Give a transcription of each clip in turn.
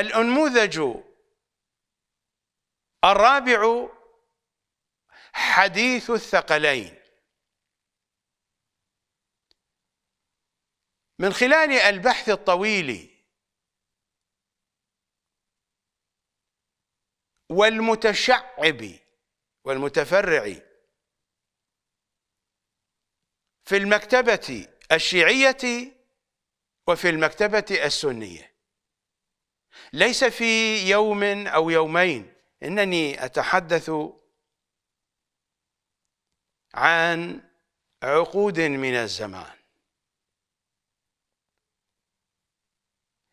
الأنموذج الرابع حديث الثقلين من خلال البحث الطويل والمتشعب والمتفرع في المكتبة الشيعية وفي المكتبة السنية ليس في يوم او يومين انني اتحدث عن عقود من الزمان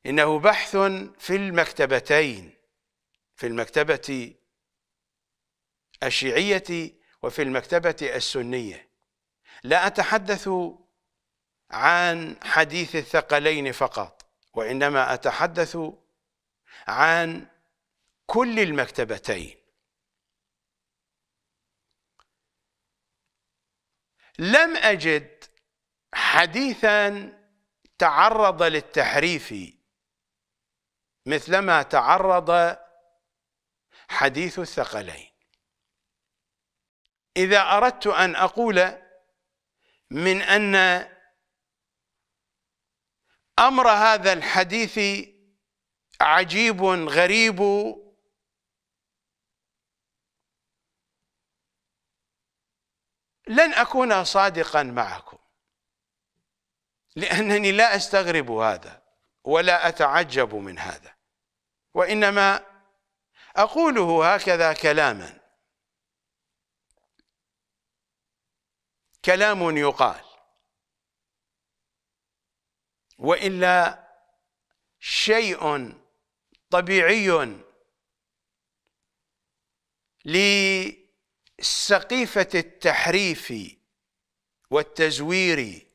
انه بحث في المكتبتين في المكتبه الشيعيه وفي المكتبه السنيه لا اتحدث عن حديث الثقلين فقط وانما اتحدث عن كل المكتبتين لم أجد حديثا تعرض للتحريف مثلما تعرض حديث الثقلين إذا أردت أن أقول من أن أمر هذا الحديث عجيب غريب لن أكون صادقا معكم لأنني لا أستغرب هذا ولا أتعجب من هذا وإنما أقوله هكذا كلاما كلام يقال وإلا شيء طبيعي لسقيفة التحريف والتزوير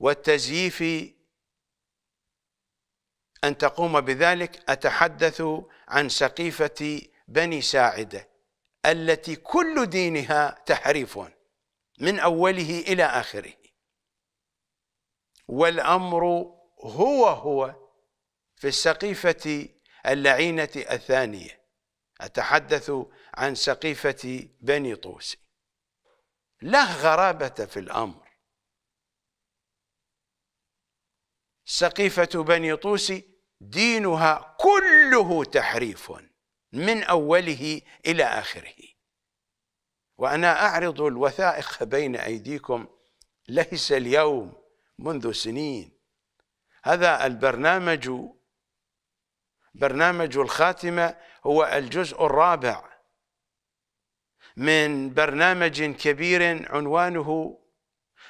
والتزييف أن تقوم بذلك أتحدث عن سقيفة بني ساعدة التي كل دينها تحريف من أوله إلى آخره والأمر هو هو في السقيفة اللعينة الثانية أتحدث عن سقيفة بني طوس له غرابة في الأمر سقيفة بني طوس دينها كله تحريف من أوله إلى آخره وأنا أعرض الوثائق بين أيديكم ليس اليوم منذ سنين هذا البرنامج برنامج الخاتمة هو الجزء الرابع من برنامج كبير عنوانه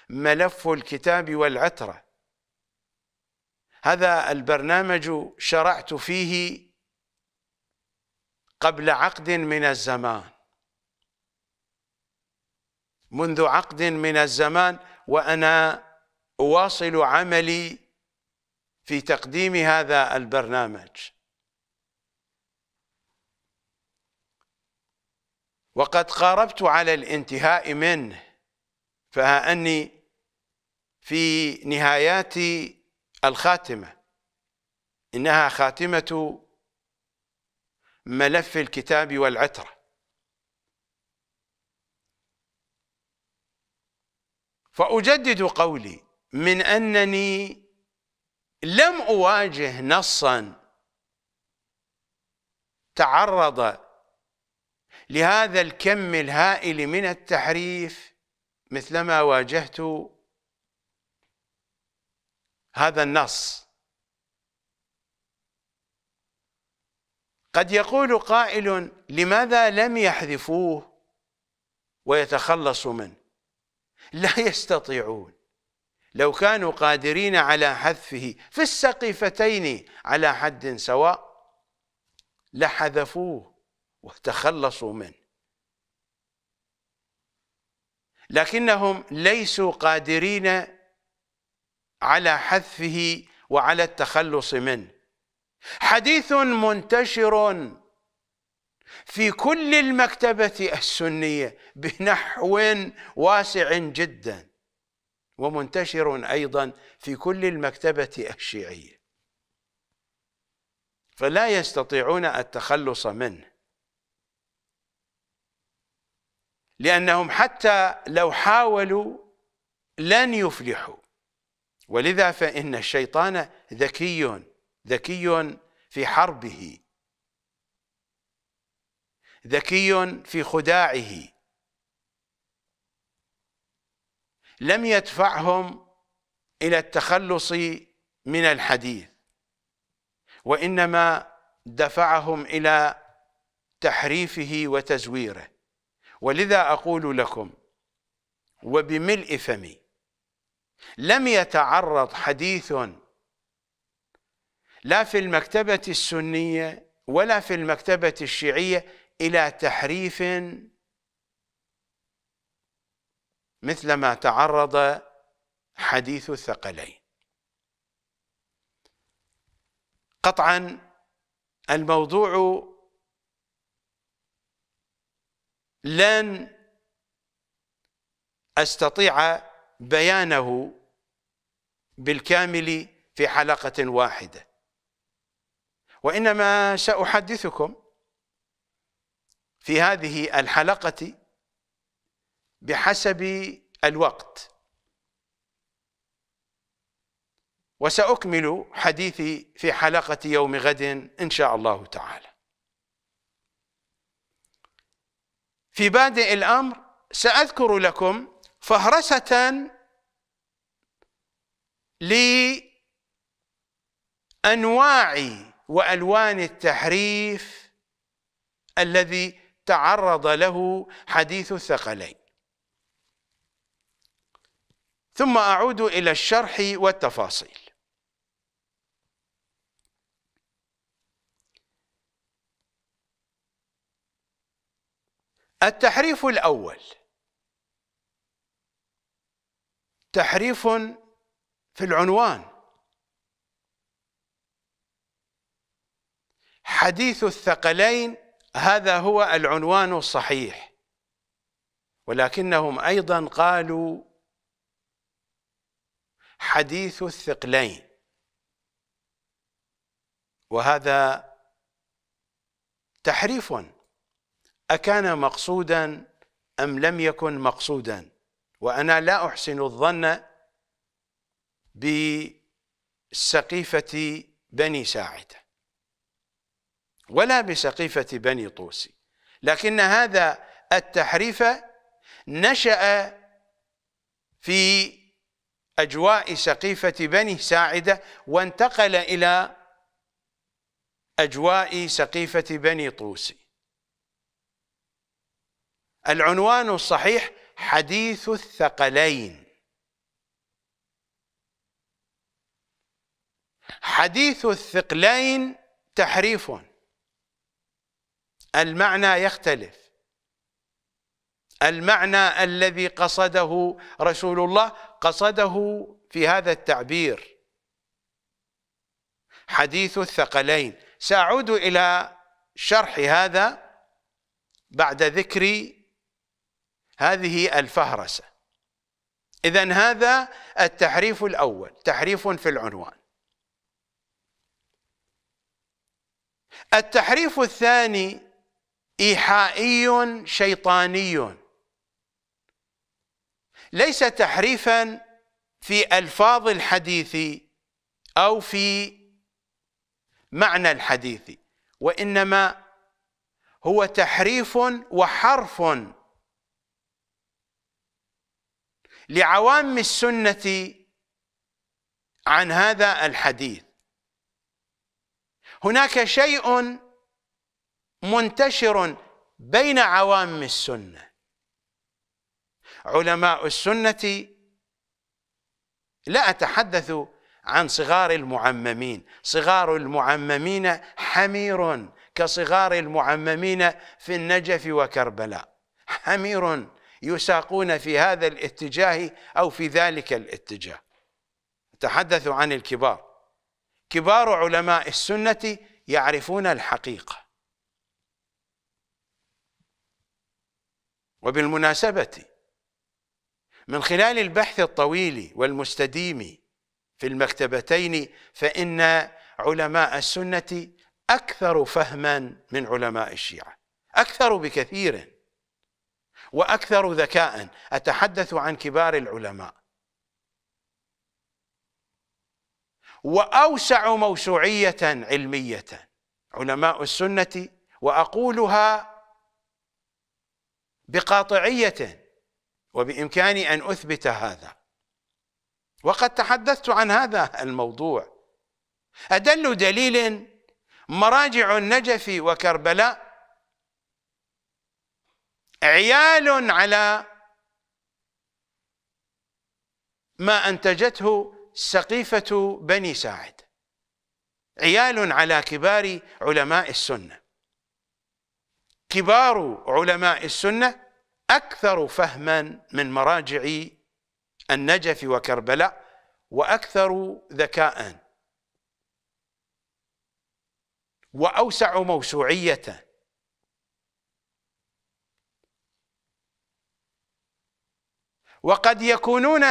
ملف الكتاب والعترة هذا البرنامج شرعت فيه قبل عقد من الزمان منذ عقد من الزمان وأنا أواصل عملي في تقديم هذا البرنامج وقد قاربت على الانتهاء منه فها أني في نهايات الخاتمة إنها خاتمة ملف الكتاب والعترة فأجدد قولي من أنني لم أواجه نصا تعرض لهذا الكم الهائل من التحريف مثلما واجهت هذا النص قد يقول قائل لماذا لم يحذفوه ويتخلصوا منه لا يستطيعون لو كانوا قادرين على حذفه في السقيفتين على حد سواء لحذفوه وتخلصوا منه لكنهم ليسوا قادرين على حذفه وعلى التخلص منه حديث منتشر في كل المكتبة السنية بنحو واسع جدا ومنتشر أيضا في كل المكتبة الشيعية فلا يستطيعون التخلص منه لأنهم حتى لو حاولوا لن يفلحوا ولذا فإن الشيطان ذكي ذكي في حربه ذكي في خداعه لم يدفعهم إلى التخلص من الحديث وإنما دفعهم إلى تحريفه وتزويره ولذا أقول لكم وبملء فمي لم يتعرض حديث لا في المكتبة السنية ولا في المكتبة الشيعية إلى تحريف مثل ما تعرض حديث الثقلين قطعا الموضوع لن أستطيع بيانه بالكامل في حلقة واحدة وإنما سأحدثكم في هذه الحلقة بحسب الوقت وسأكمل حديثي في حلقة يوم غد إن شاء الله تعالى في بادئ الأمر سأذكر لكم فهرسة لأنواع وألوان التحريف الذي تعرض له حديث الثقلين ثم أعود إلى الشرح والتفاصيل التحريف الأول تحريف في العنوان حديث الثقلين هذا هو العنوان الصحيح ولكنهم أيضا قالوا حديث الثقلين وهذا تحريف أكان مقصودا أم لم يكن مقصودا وأنا لا أحسن الظن بسقيفة بني ساعدة ولا بسقيفة بني طوسي لكن هذا التحريف نشأ في أجواء سقيفة بني ساعدة وانتقل إلى أجواء سقيفة بني طوسي العنوان الصحيح حديث الثقلين حديث الثقلين تحريف المعنى يختلف المعنى الذي قصده رسول الله قصده في هذا التعبير حديث الثقلين سأعود إلى شرح هذا بعد ذكر هذه الفهرسة إذا هذا التحريف الأول تحريف في العنوان التحريف الثاني إيحائي شيطاني ليس تحريفا في ألفاظ الحديث أو في معنى الحديث وإنما هو تحريف وحرف لعوام السنة عن هذا الحديث هناك شيء منتشر بين عوام السنة علماء السنة لا أتحدث عن صغار المعممين صغار المعممين حمير كصغار المعممين في النجف وكربلاء حمير يساقون في هذا الاتجاه أو في ذلك الاتجاه تحدثوا عن الكبار كبار علماء السنة يعرفون الحقيقة وبالمناسبة من خلال البحث الطويل والمستديم في المكتبتين فإن علماء السنة أكثر فهما من علماء الشيعة أكثر بكثير واكثر ذكاء اتحدث عن كبار العلماء واوسع موسوعيه علميه علماء السنه واقولها بقاطعيه وبامكاني ان اثبت هذا وقد تحدثت عن هذا الموضوع أدل دليل مراجع النجف وكربلاء عيال على ما أنتجته سقيفة بني ساعد عيال على كبار علماء السنة كبار علماء السنة أكثر فهما من مراجع النجف وكربلاء وأكثر ذكاء وأوسع موسوعية وقد يكونون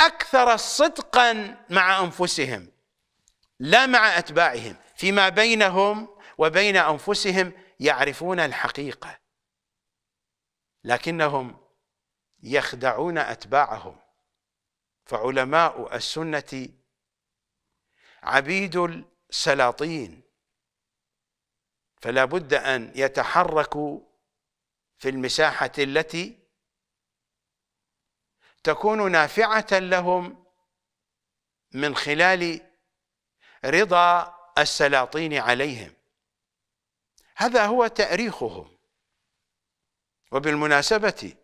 اكثر صدقا مع انفسهم لا مع اتباعهم فيما بينهم وبين انفسهم يعرفون الحقيقه لكنهم يخدعون اتباعهم فعلماء السنه عبيد السلاطين فلا بد ان يتحركوا في المساحه التي تكون نافعة لهم من خلال رضا السلاطين عليهم هذا هو تأريخهم وبالمناسبة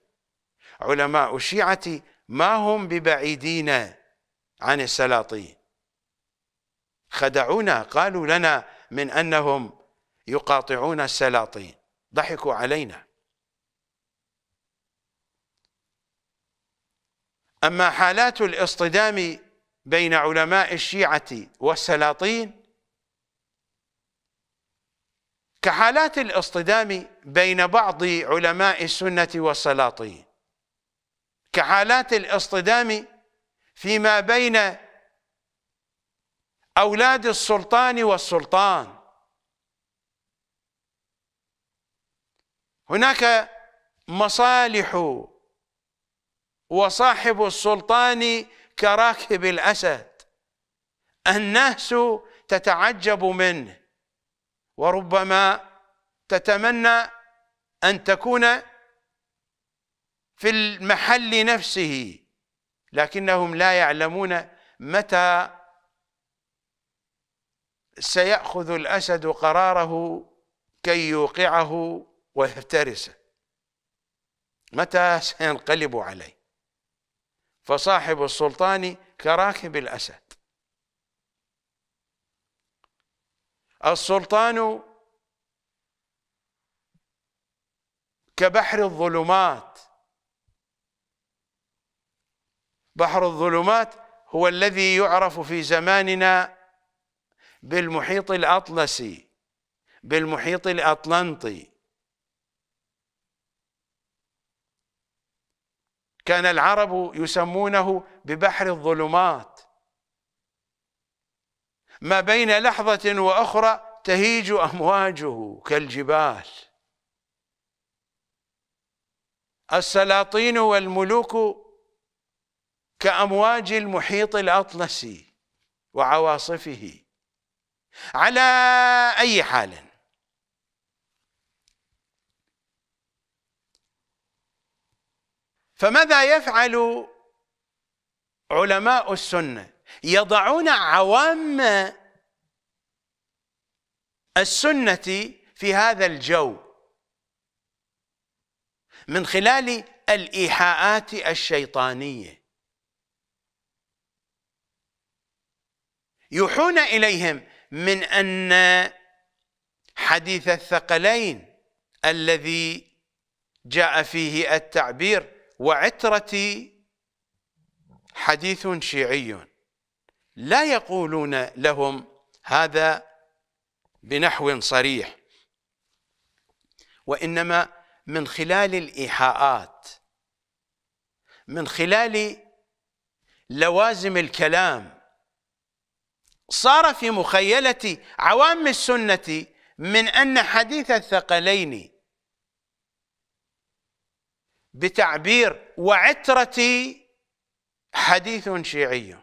علماء الشيعة ما هم ببعيدين عن السلاطين خدعونا قالوا لنا من أنهم يقاطعون السلاطين ضحكوا علينا أما حالات الاصطدام بين علماء الشيعة والسلاطين كحالات الاصطدام بين بعض علماء السنة والسلاطين كحالات الاصطدام فيما بين أولاد السلطان والسلطان هناك مصالح وصاحب السلطان كراكب الأسد الناس تتعجب منه وربما تتمنى أن تكون في المحل نفسه لكنهم لا يعلمون متى سيأخذ الأسد قراره كي يوقعه ويفترسه متى سينقلب عليه فصاحب السلطان كراكب الأسد السلطان كبحر الظلمات بحر الظلمات هو الذي يعرف في زماننا بالمحيط الأطلسي بالمحيط الأطلنطي كان العرب يسمونه ببحر الظلمات ما بين لحظة وأخرى تهيج أمواجه كالجبال السلاطين والملوك كأمواج المحيط الأطلسي وعواصفه على أي حال فماذا يفعل علماء السنة يضعون عوام السنة في هذا الجو من خلال الإيحاءات الشيطانية يوحون إليهم من أن حديث الثقلين الذي جاء فيه التعبير وعترتي حديث شيعي لا يقولون لهم هذا بنحو صريح وإنما من خلال الإيحاءات من خلال لوازم الكلام صار في مخيلة عوام السنة من أن حديث الثقلين بتعبير وعترتي حديث شيعي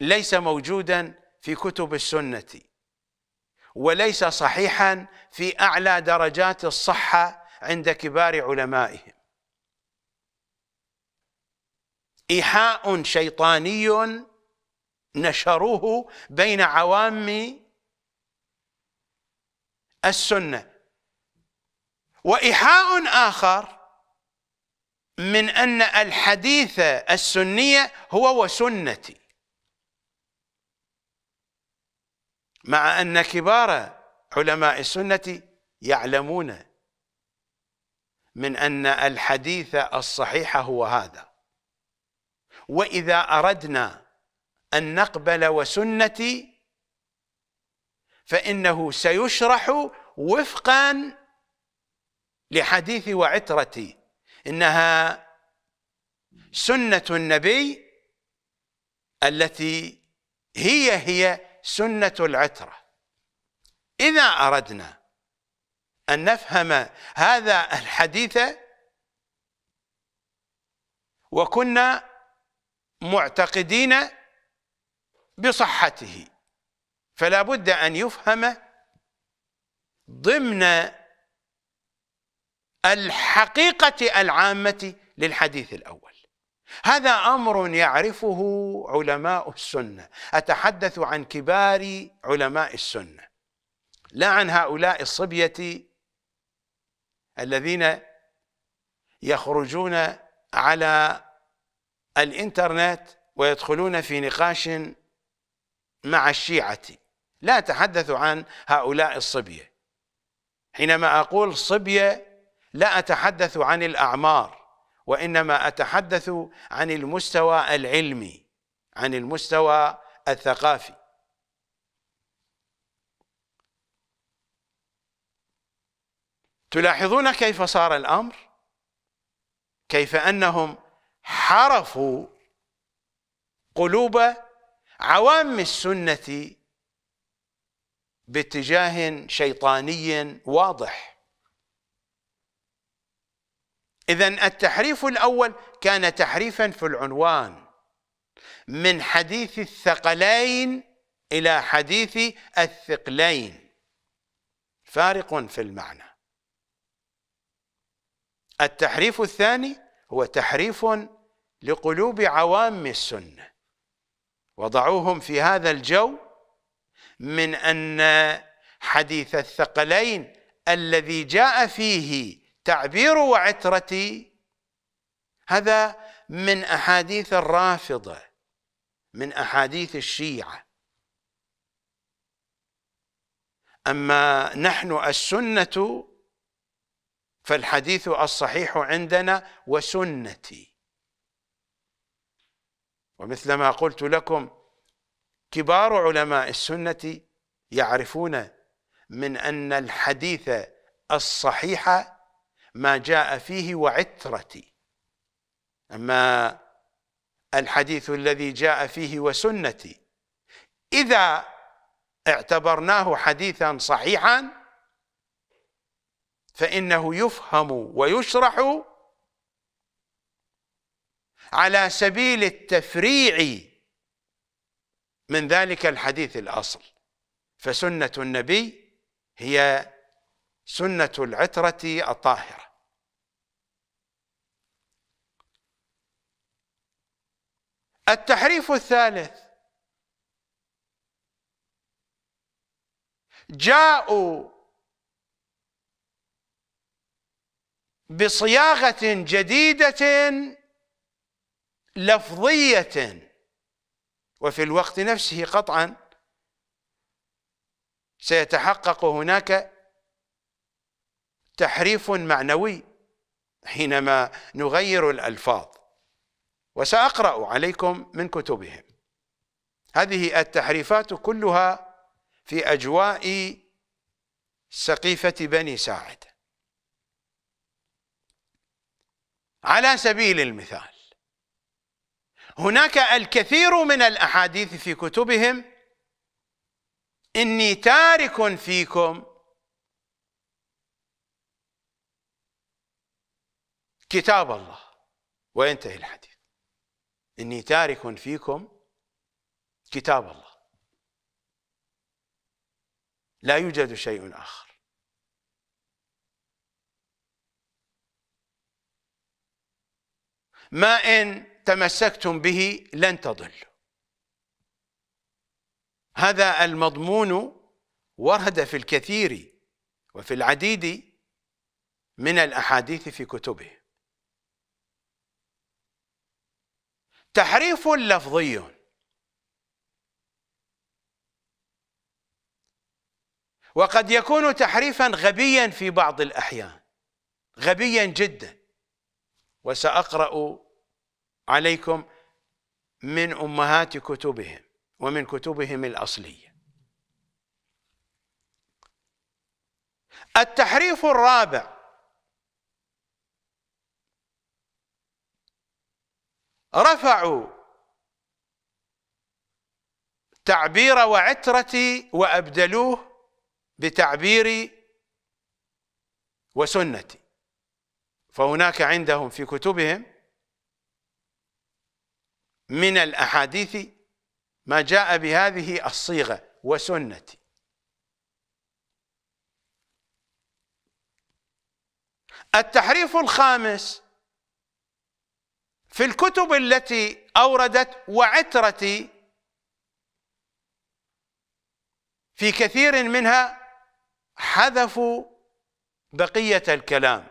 ليس موجودا في كتب السنه وليس صحيحا في اعلى درجات الصحه عند كبار علمائهم ايحاء شيطاني نشروه بين عوام السنه وإيحاء آخر من أن الحديث السنية هو وسنتي مع أن كبار علماء السنة يعلمون من أن الحديث الصحيح هو هذا وإذا أردنا أن نقبل وسنتي فإنه سيشرح وفقا لحديث وعترتي إنها سنة النبي التي هي هي سنة العترة إذا أردنا أن نفهم هذا الحديث وكنا معتقدين بصحته فلا بد أن يفهم ضمن الحقيقة العامة للحديث الأول هذا أمر يعرفه علماء السنة أتحدث عن كبار علماء السنة لا عن هؤلاء الصبية الذين يخرجون على الانترنت ويدخلون في نقاش مع الشيعة لا أتحدث عن هؤلاء الصبية حينما أقول صبية لا أتحدث عن الأعمار وإنما أتحدث عن المستوى العلمي عن المستوى الثقافي تلاحظون كيف صار الأمر كيف أنهم حرفوا قلوب عوام السنة باتجاه شيطاني واضح إذا التحريف الأول كان تحريفا في العنوان من حديث الثقلين إلى حديث الثقلين فارق في المعنى التحريف الثاني هو تحريف لقلوب عوام السنة وضعوهم في هذا الجو من أن حديث الثقلين الذي جاء فيه تعبير وعترتي هذا من احاديث الرافضه من احاديث الشيعه اما نحن السنه فالحديث الصحيح عندنا وسنتي ومثل ما قلت لكم كبار علماء السنه يعرفون من ان الحديث الصحيح ما جاء فيه وعترتي أما الحديث الذي جاء فيه وسنتي إذا اعتبرناه حديثا صحيحا فإنه يفهم ويشرح على سبيل التفريع من ذلك الحديث الأصل فسنة النبي هي سنة العترة الطاهرة التحريف الثالث جاءوا بصياغة جديدة لفظية وفي الوقت نفسه قطعا سيتحقق هناك تحريف معنوي حينما نغير الألفاظ وسأقرأ عليكم من كتبهم هذه التحريفات كلها في أجواء سقيفة بني ساعد على سبيل المثال هناك الكثير من الأحاديث في كتبهم إني تارك فيكم كتاب الله وينتهي الحديث إني تارك فيكم كتاب الله لا يوجد شيء آخر ما إن تمسكتم به لن تضلوا هذا المضمون ورد في الكثير وفي العديد من الأحاديث في كتبه تحريف لفظي وقد يكون تحريفا غبيا في بعض الأحيان غبيا جدا وسأقرأ عليكم من أمهات كتبهم ومن كتبهم الأصلية التحريف الرابع رفعوا تعبير وعترتي وأبدلوه بتعبيري وسنتي فهناك عندهم في كتبهم من الأحاديث ما جاء بهذه الصيغة وسنتي التحريف الخامس في الكتب التي اوردت وعترتي في كثير منها حذفوا بقيه الكلام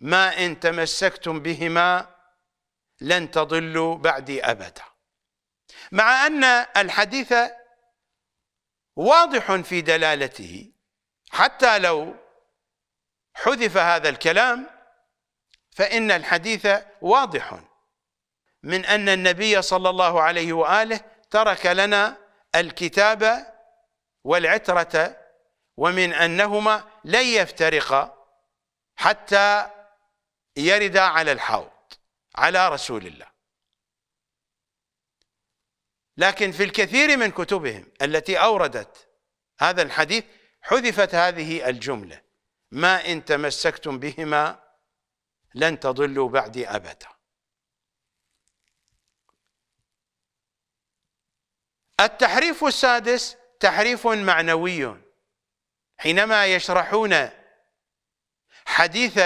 ما ان تمسكتم بهما لن تضلوا بعدي ابدا مع ان الحديث واضح في دلالته حتى لو حذف هذا الكلام فإن الحديث واضح من أن النبي صلى الله عليه وآله ترك لنا الكتاب والعترة ومن أنهما لن يفترقا حتى يردا على الحوض على رسول الله لكن في الكثير من كتبهم التي أوردت هذا الحديث حذفت هذه الجملة ما إن تمسكتم بهما لن تضلوا بعدي أبداً التحريف السادس تحريف معنوي حينما يشرحون حديث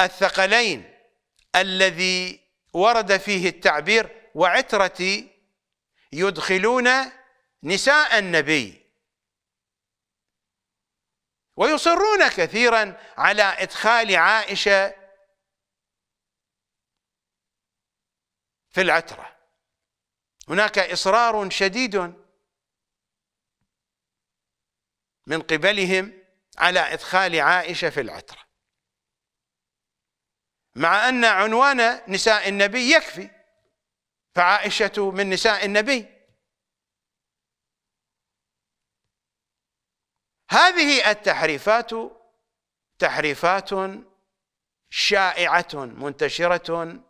الثقلين الذي ورد فيه التعبير وعترتي يدخلون نساء النبي ويصرون كثيرا على ادخال عائشه في العترة هناك إصرار شديد من قبلهم على إدخال عائشة في العترة مع أن عنوان نساء النبي يكفي فعائشة من نساء النبي هذه التحريفات تحريفات شائعة منتشرة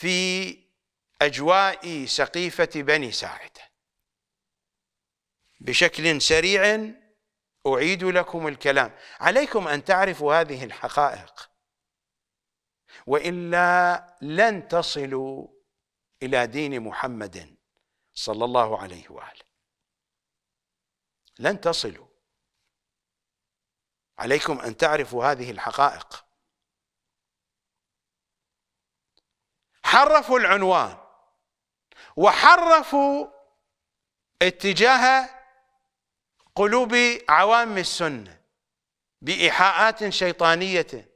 في أجواء سقيفة بني ساعدة بشكل سريع أعيد لكم الكلام عليكم أن تعرفوا هذه الحقائق وإلا لن تصلوا إلى دين محمد صلى الله عليه وآله لن تصلوا عليكم أن تعرفوا هذه الحقائق حرفوا العنوان وحرفوا اتجاه قلوب عوام السنه بايحاءات شيطانيه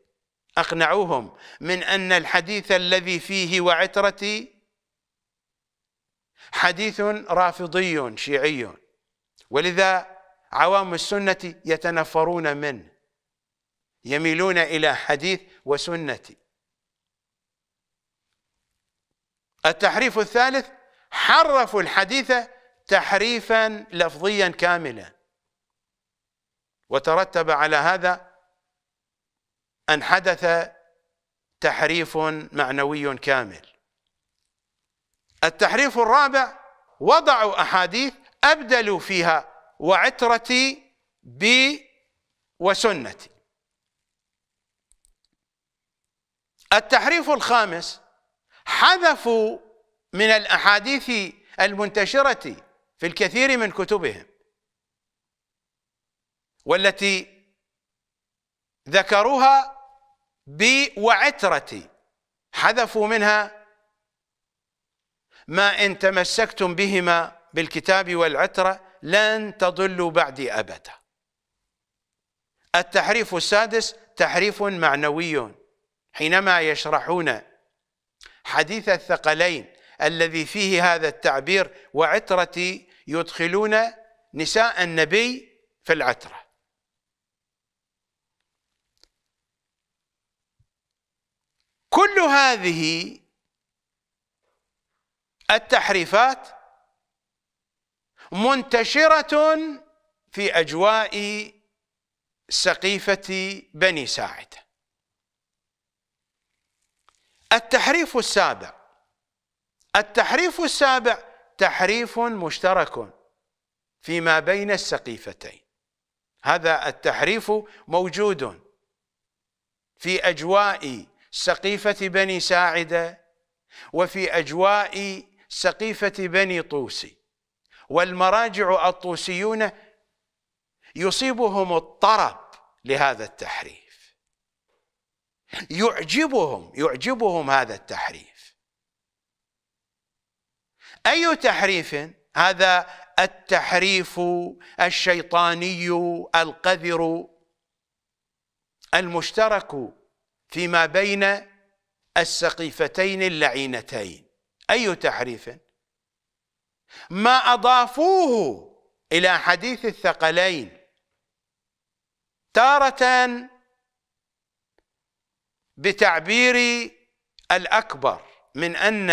اقنعوهم من ان الحديث الذي فيه وعترتي حديث رافضي شيعي ولذا عوام السنه يتنفرون منه يميلون الى حديث وسنتي التحريف الثالث حرفوا الحديث تحريفا لفظيا كاملا وترتب على هذا أن حدث تحريف معنوي كامل التحريف الرابع وضعوا أحاديث أبدلوا فيها وعترتي بي وسنتي التحريف الخامس حذفوا من الأحاديث المنتشرة في الكثير من كتبهم والتي ذكروها بوعترة حذفوا منها ما إن تمسكتم بهما بالكتاب والعترة لن تضلوا بعدي أبدا التحريف السادس تحريف معنوي حينما يشرحون حديث الثقلين الذي فيه هذا التعبير وعترتي يدخلون نساء النبي في العترة كل هذه التحريفات منتشرة في أجواء سقيفة بني ساعده التحريف السابع التحريف السابع تحريف مشترك فيما بين السقيفتين هذا التحريف موجود في أجواء سقيفة بني ساعدة وفي أجواء سقيفة بني طوسي والمراجع الطوسيون يصيبهم الطرب لهذا التحريف يعجبهم يعجبهم هذا التحريف أي تحريف هذا التحريف الشيطاني القذر المشترك فيما بين السقيفتين اللعينتين أي تحريف ما أضافوه إلى حديث الثقلين تارة بتعبير الاكبر من ان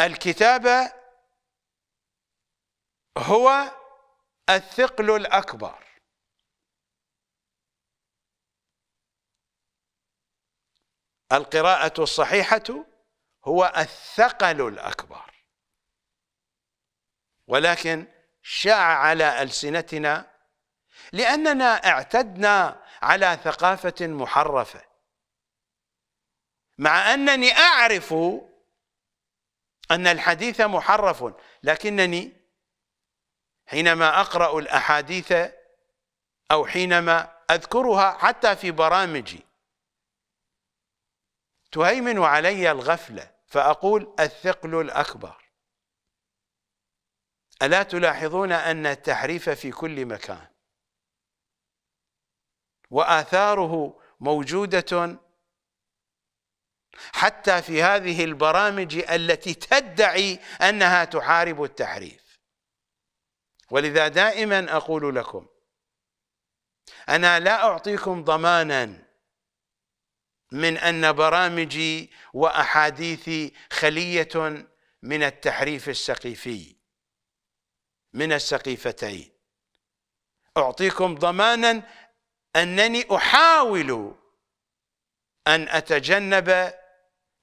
الكتاب هو الثقل الاكبر القراءه الصحيحه هو الثقل الاكبر ولكن شاع على السنتنا لأننا اعتدنا على ثقافة محرفة مع أنني أعرف أن الحديث محرف لكنني حينما أقرأ الأحاديث أو حينما أذكرها حتى في برامجي تهيمن علي الغفلة فأقول الثقل الأكبر ألا تلاحظون أن التحريف في كل مكان واثاره موجوده حتى في هذه البرامج التي تدعي انها تحارب التحريف ولذا دائما اقول لكم انا لا اعطيكم ضمانا من ان برامجي واحاديثي خليه من التحريف السقيفي من السقيفتين اعطيكم ضمانا أنني أحاول أن أتجنب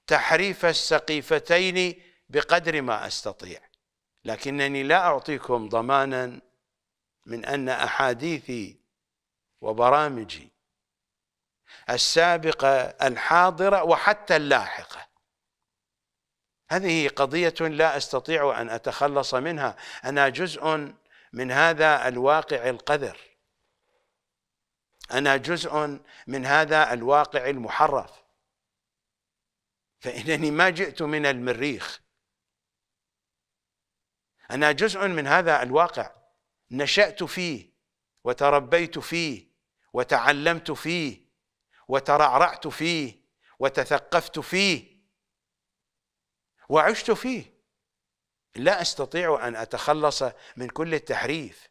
تحريف السقيفتين بقدر ما أستطيع لكنني لا أعطيكم ضمانا من أن أحاديثي وبرامجي السابقة الحاضرة وحتى اللاحقة هذه قضية لا أستطيع أن أتخلص منها أنا جزء من هذا الواقع القذر أنا جزء من هذا الواقع المحرف فإنني ما جئت من المريخ أنا جزء من هذا الواقع نشأت فيه وتربيت فيه وتعلمت فيه وترعرعت فيه وتثقفت فيه وعشت فيه لا أستطيع أن أتخلص من كل التحريف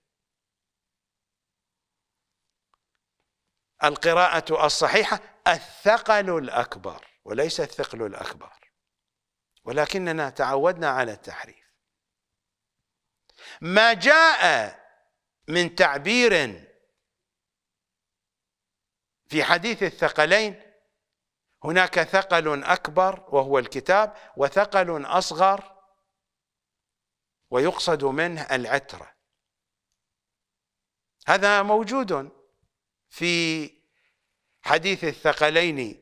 القراءة الصحيحة الثقل الأكبر وليس الثقل الأكبر ولكننا تعودنا على التحريف ما جاء من تعبير في حديث الثقلين هناك ثقل أكبر وهو الكتاب وثقل أصغر ويقصد منه العترة هذا موجود في حديث الثقلين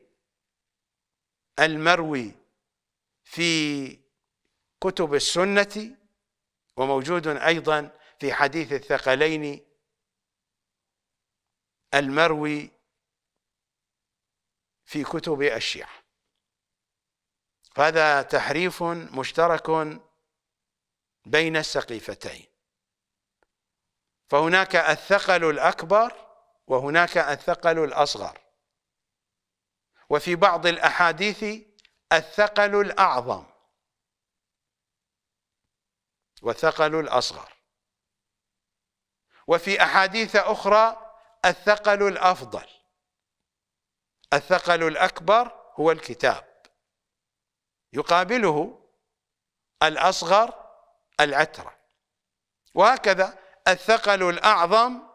المروي في كتب السنة وموجود أيضا في حديث الثقلين المروي في كتب الشيعة هذا تحريف مشترك بين السقيفتين فهناك الثقل الأكبر وهناك الثقل الأصغر وفي بعض الأحاديث الثقل الأعظم وثقل الأصغر وفي أحاديث أخرى الثقل الأفضل الثقل الأكبر هو الكتاب يقابله الأصغر العترة وهكذا الثقل الأعظم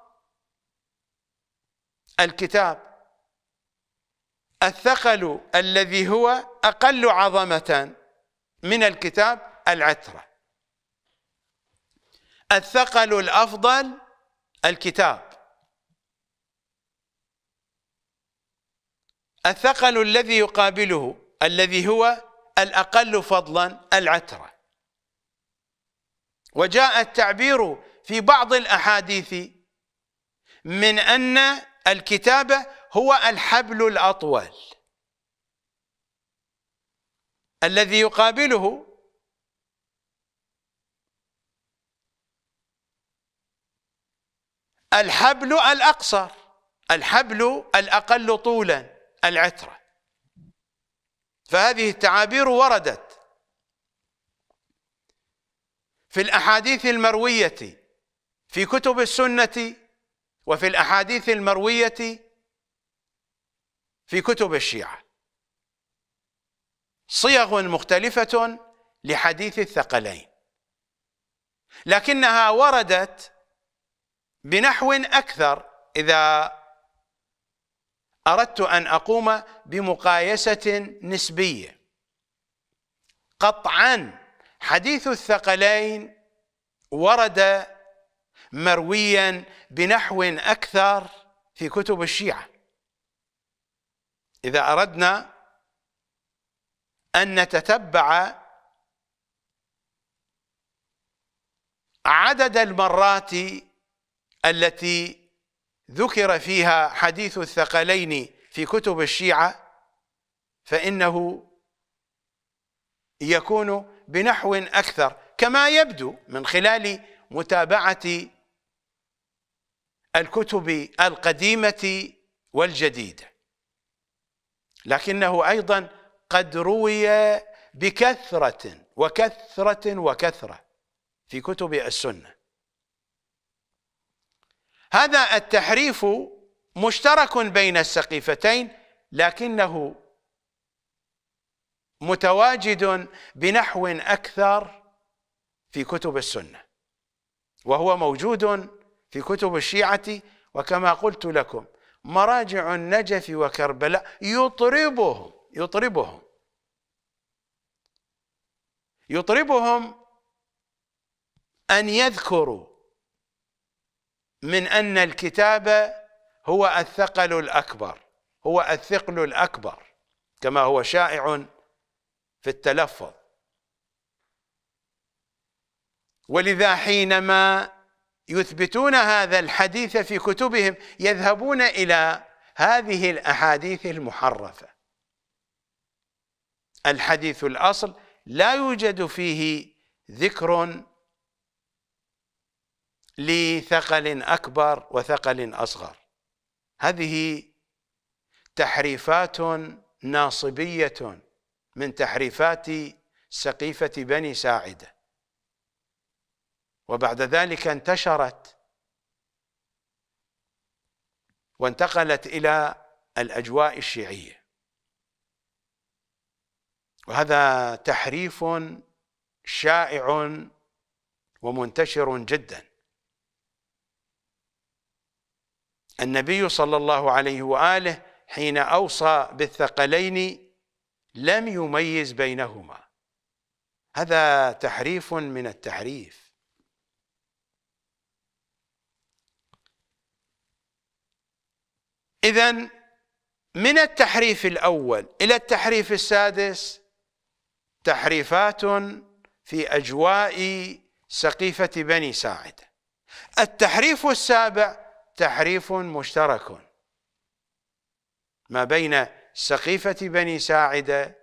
الكتاب الثقل الذي هو أقل عظمة من الكتاب العترة الثقل الأفضل الكتاب الثقل الذي يقابله الذي هو الأقل فضلا العترة وجاء التعبير في بعض الأحاديث من أن الكتابة هو الحبل الأطول الذي يقابله الحبل الأقصر الحبل الأقل طولا العترة فهذه التعابير وردت في الأحاديث المروية في كتب السنة وفي الأحاديث المروية في كتب الشيعة صيغ مختلفة لحديث الثقلين لكنها وردت بنحو أكثر إذا أردت أن أقوم بمقايسة نسبية قطعا حديث الثقلين ورد مرويا بنحو اكثر في كتب الشيعه اذا اردنا ان نتتبع عدد المرات التي ذكر فيها حديث الثقلين في كتب الشيعه فانه يكون بنحو اكثر كما يبدو من خلال متابعه الكتب القديمة والجديدة لكنه أيضا قد روي بكثرة وكثرة وكثرة في كتب السنة هذا التحريف مشترك بين السقيفتين لكنه متواجد بنحو أكثر في كتب السنة وهو موجود في كتب الشيعة وكما قلت لكم مراجع النجف وكربلاء يطربهم يطربهم يطربهم أن يذكروا من أن الكتاب هو الثقل الأكبر هو الثقل الأكبر كما هو شائع في التلفظ ولذا حينما يثبتون هذا الحديث في كتبهم يذهبون إلى هذه الأحاديث المحرفة الحديث الأصل لا يوجد فيه ذكر لثقل أكبر وثقل أصغر هذه تحريفات ناصبية من تحريفات سقيفة بني ساعده وبعد ذلك انتشرت وانتقلت الى الاجواء الشيعيه وهذا تحريف شائع ومنتشر جدا النبي صلى الله عليه واله حين اوصى بالثقلين لم يميز بينهما هذا تحريف من التحريف إذا من التحريف الأول إلى التحريف السادس تحريفات في أجواء سقيفة بني ساعد التحريف السابع تحريف مشترك ما بين سقيفة بني ساعدة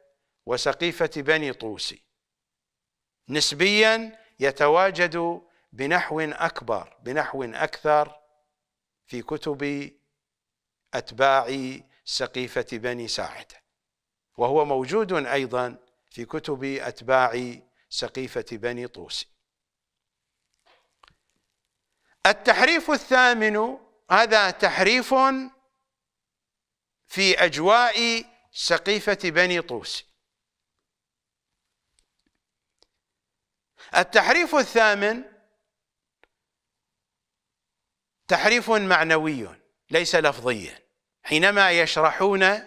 وسقيفة بني طوسي نسبيا يتواجد بنحو أكبر بنحو أكثر في كتب أتباع سقيفة بني ساعدة وهو موجود أيضا في كتب أتباع سقيفة بني طوس التحريف الثامن هذا تحريف في أجواء سقيفة بني طوس التحريف الثامن تحريف معنوي ليس لفظيا حينما يشرحون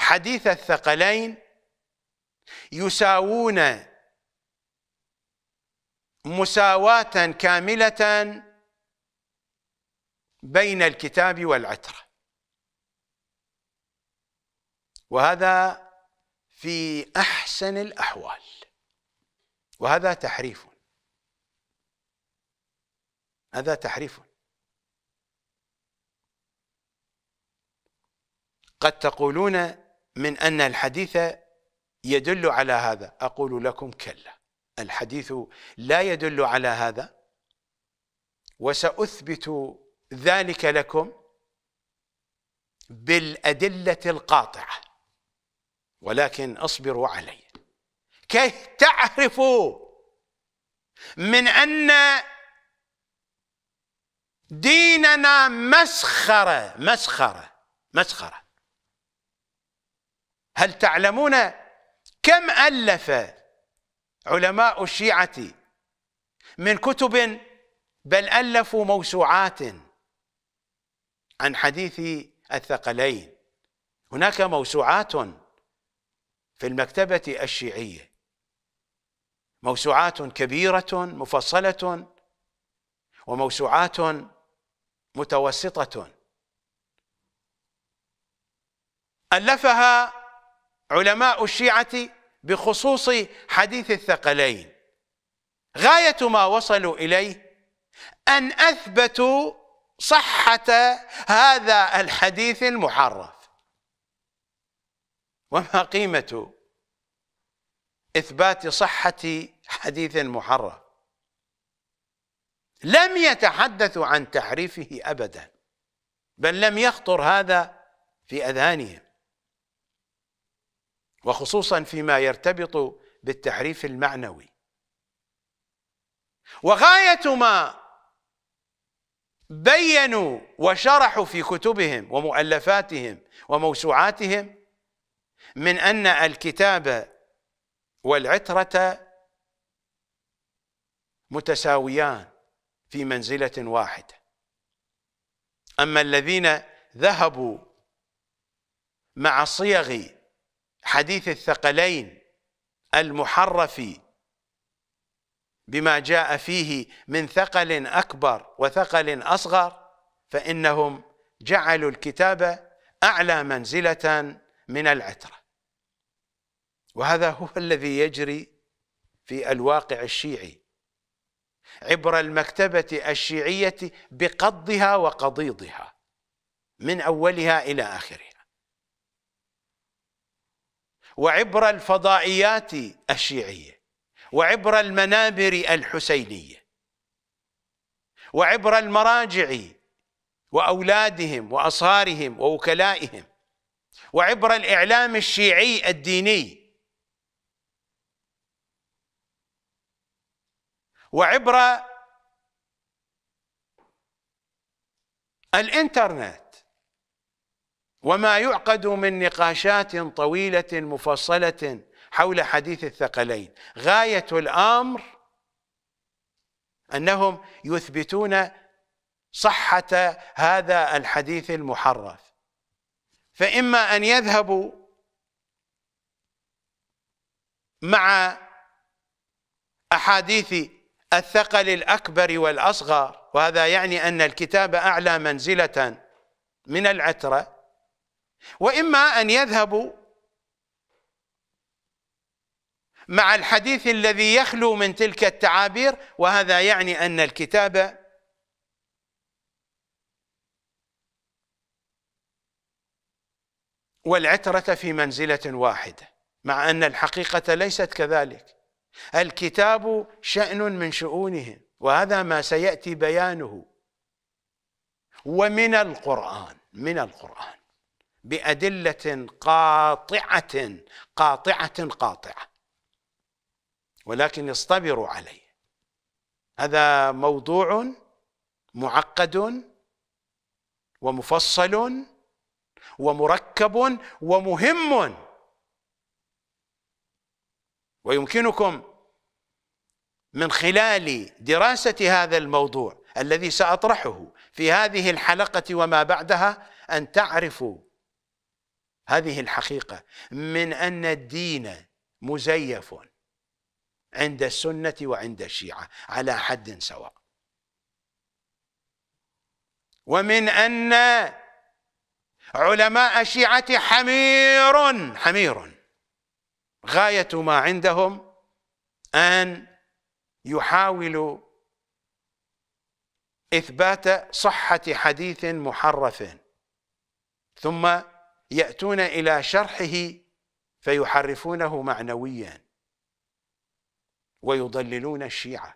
حديث الثقلين يساوون مساواة كاملة بين الكتاب والعترة وهذا في أحسن الأحوال وهذا تحريف هذا تحريف قد تقولون من أن الحديث يدل على هذا أقول لكم كلا الحديث لا يدل على هذا وسأثبت ذلك لكم بالأدلة القاطعة ولكن اصبروا علي كي تعرفوا من أن ديننا مسخرة مسخرة مسخرة هل تعلمون كم ألف علماء الشيعة من كتب بل ألفوا موسوعات عن حديث الثقلين هناك موسوعات في المكتبة الشيعية موسوعات كبيرة مفصلة وموسوعات متوسطة ألفها علماء الشيعة بخصوص حديث الثقلين غاية ما وصلوا إليه أن أثبتوا صحة هذا الحديث المحرف وما قيمة إثبات صحة حديث محرف لم يتحدثوا عن تحريفه أبدا بل لم يخطر هذا في أذهانهم وخصوصا فيما يرتبط بالتحريف المعنوي وغايه ما بينوا وشرحوا في كتبهم ومؤلفاتهم وموسوعاتهم من ان الكتاب والعتره متساويان في منزله واحده اما الذين ذهبوا مع صيغ حديث الثقلين المحرف بما جاء فيه من ثقل أكبر وثقل أصغر فإنهم جعلوا الكتاب أعلى منزلة من العترة وهذا هو الذي يجري في الواقع الشيعي عبر المكتبة الشيعية بقضها وقضيضها من أولها إلى آخرها وعبر الفضائيات الشيعية وعبر المنابر الحسينية وعبر المراجع وأولادهم وأصهارهم ووكلائهم وعبر الإعلام الشيعي الديني وعبر الإنترنت وما يعقد من نقاشات طويلة مفصلة حول حديث الثقلين غاية الأمر أنهم يثبتون صحة هذا الحديث المحرف فإما أن يذهبوا مع أحاديث الثقل الأكبر والأصغر وهذا يعني أن الكتاب أعلى منزلة من العترة واما ان يذهبوا مع الحديث الذي يخلو من تلك التعابير وهذا يعني ان الكتاب والعتره في منزله واحده مع ان الحقيقه ليست كذلك الكتاب شان من شؤونهم وهذا ما سياتي بيانه ومن القران من القران بأدلة قاطعة قاطعة قاطعة ولكن يصطبروا عليه هذا موضوع معقد ومفصل ومركب ومهم ويمكنكم من خلال دراسة هذا الموضوع الذي سأطرحه في هذه الحلقة وما بعدها أن تعرفوا هذه الحقيقة من أن الدين مزيف عند السنة وعند الشيعة على حد سواء ومن أن علماء الشيعة حمير حمير غاية ما عندهم أن يحاولوا إثبات صحة حديث محرف ثم يأتون إلى شرحه فيحرفونه معنويا ويضللون الشيعة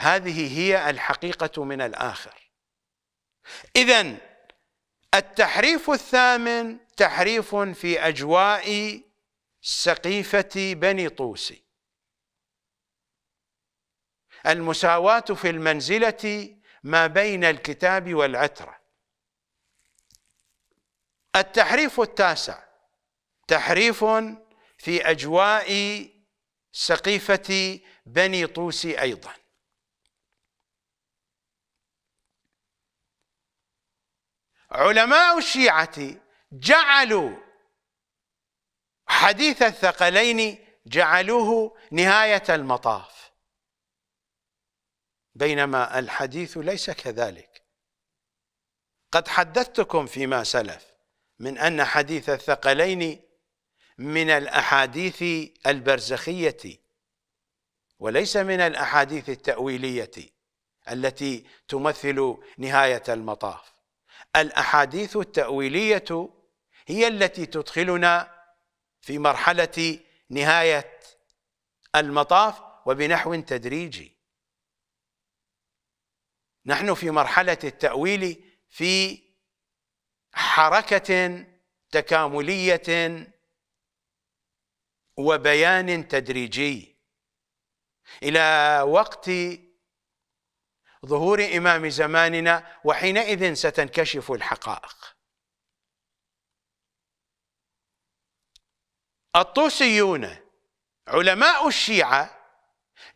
هذه هي الحقيقة من الآخر إذا التحريف الثامن تحريف في أجواء سقيفة بني طوسي المساواة في المنزلة ما بين الكتاب والعترة التحريف التاسع تحريف في أجواء سقيفة بني طوسي أيضا علماء الشيعة جعلوا حديث الثقلين جعلوه نهاية المطاف بينما الحديث ليس كذلك قد حدثتكم فيما سلف من أن حديث الثقلين من الأحاديث البرزخية وليس من الأحاديث التأويلية التي تمثل نهاية المطاف الأحاديث التأويلية هي التي تدخلنا في مرحلة نهاية المطاف وبنحو تدريجي نحن في مرحلة التأويل في حركه تكامليه وبيان تدريجي الى وقت ظهور امام زماننا وحينئذ ستنكشف الحقائق الطوسيون علماء الشيعه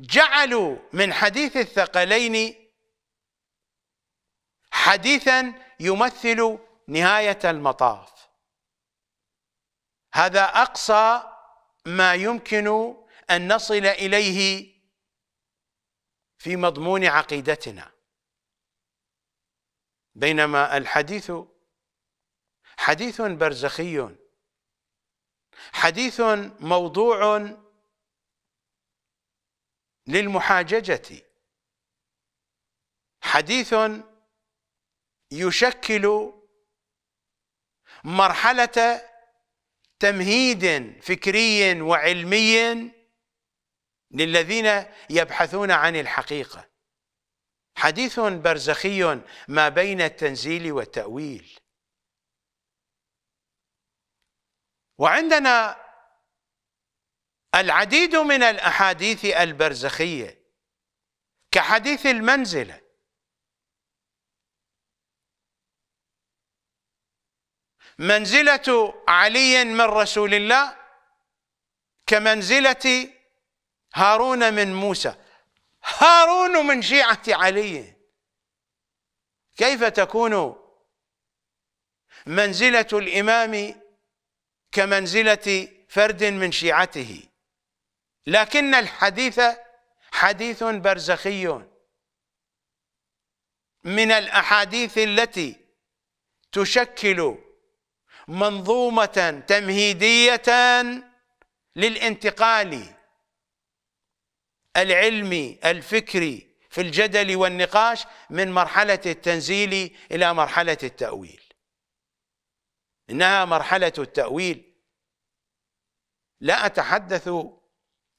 جعلوا من حديث الثقلين حديثا يمثل نهاية المطاف هذا أقصى ما يمكن أن نصل إليه في مضمون عقيدتنا بينما الحديث حديث برزخي حديث موضوع للمحاججة حديث يشكل مرحلة تمهيد فكري وعلمي للذين يبحثون عن الحقيقة حديث برزخي ما بين التنزيل والتأويل وعندنا العديد من الأحاديث البرزخية كحديث المنزله منزلة علي من رسول الله كمنزلة هارون من موسى هارون من شيعة علي كيف تكون منزلة الإمام كمنزلة فرد من شيعته لكن الحديث حديث برزخي من الأحاديث التي تشكل منظومة تمهيدية للانتقال العلمي الفكري في الجدل والنقاش من مرحلة التنزيل إلى مرحلة التأويل إنها مرحلة التأويل لا أتحدث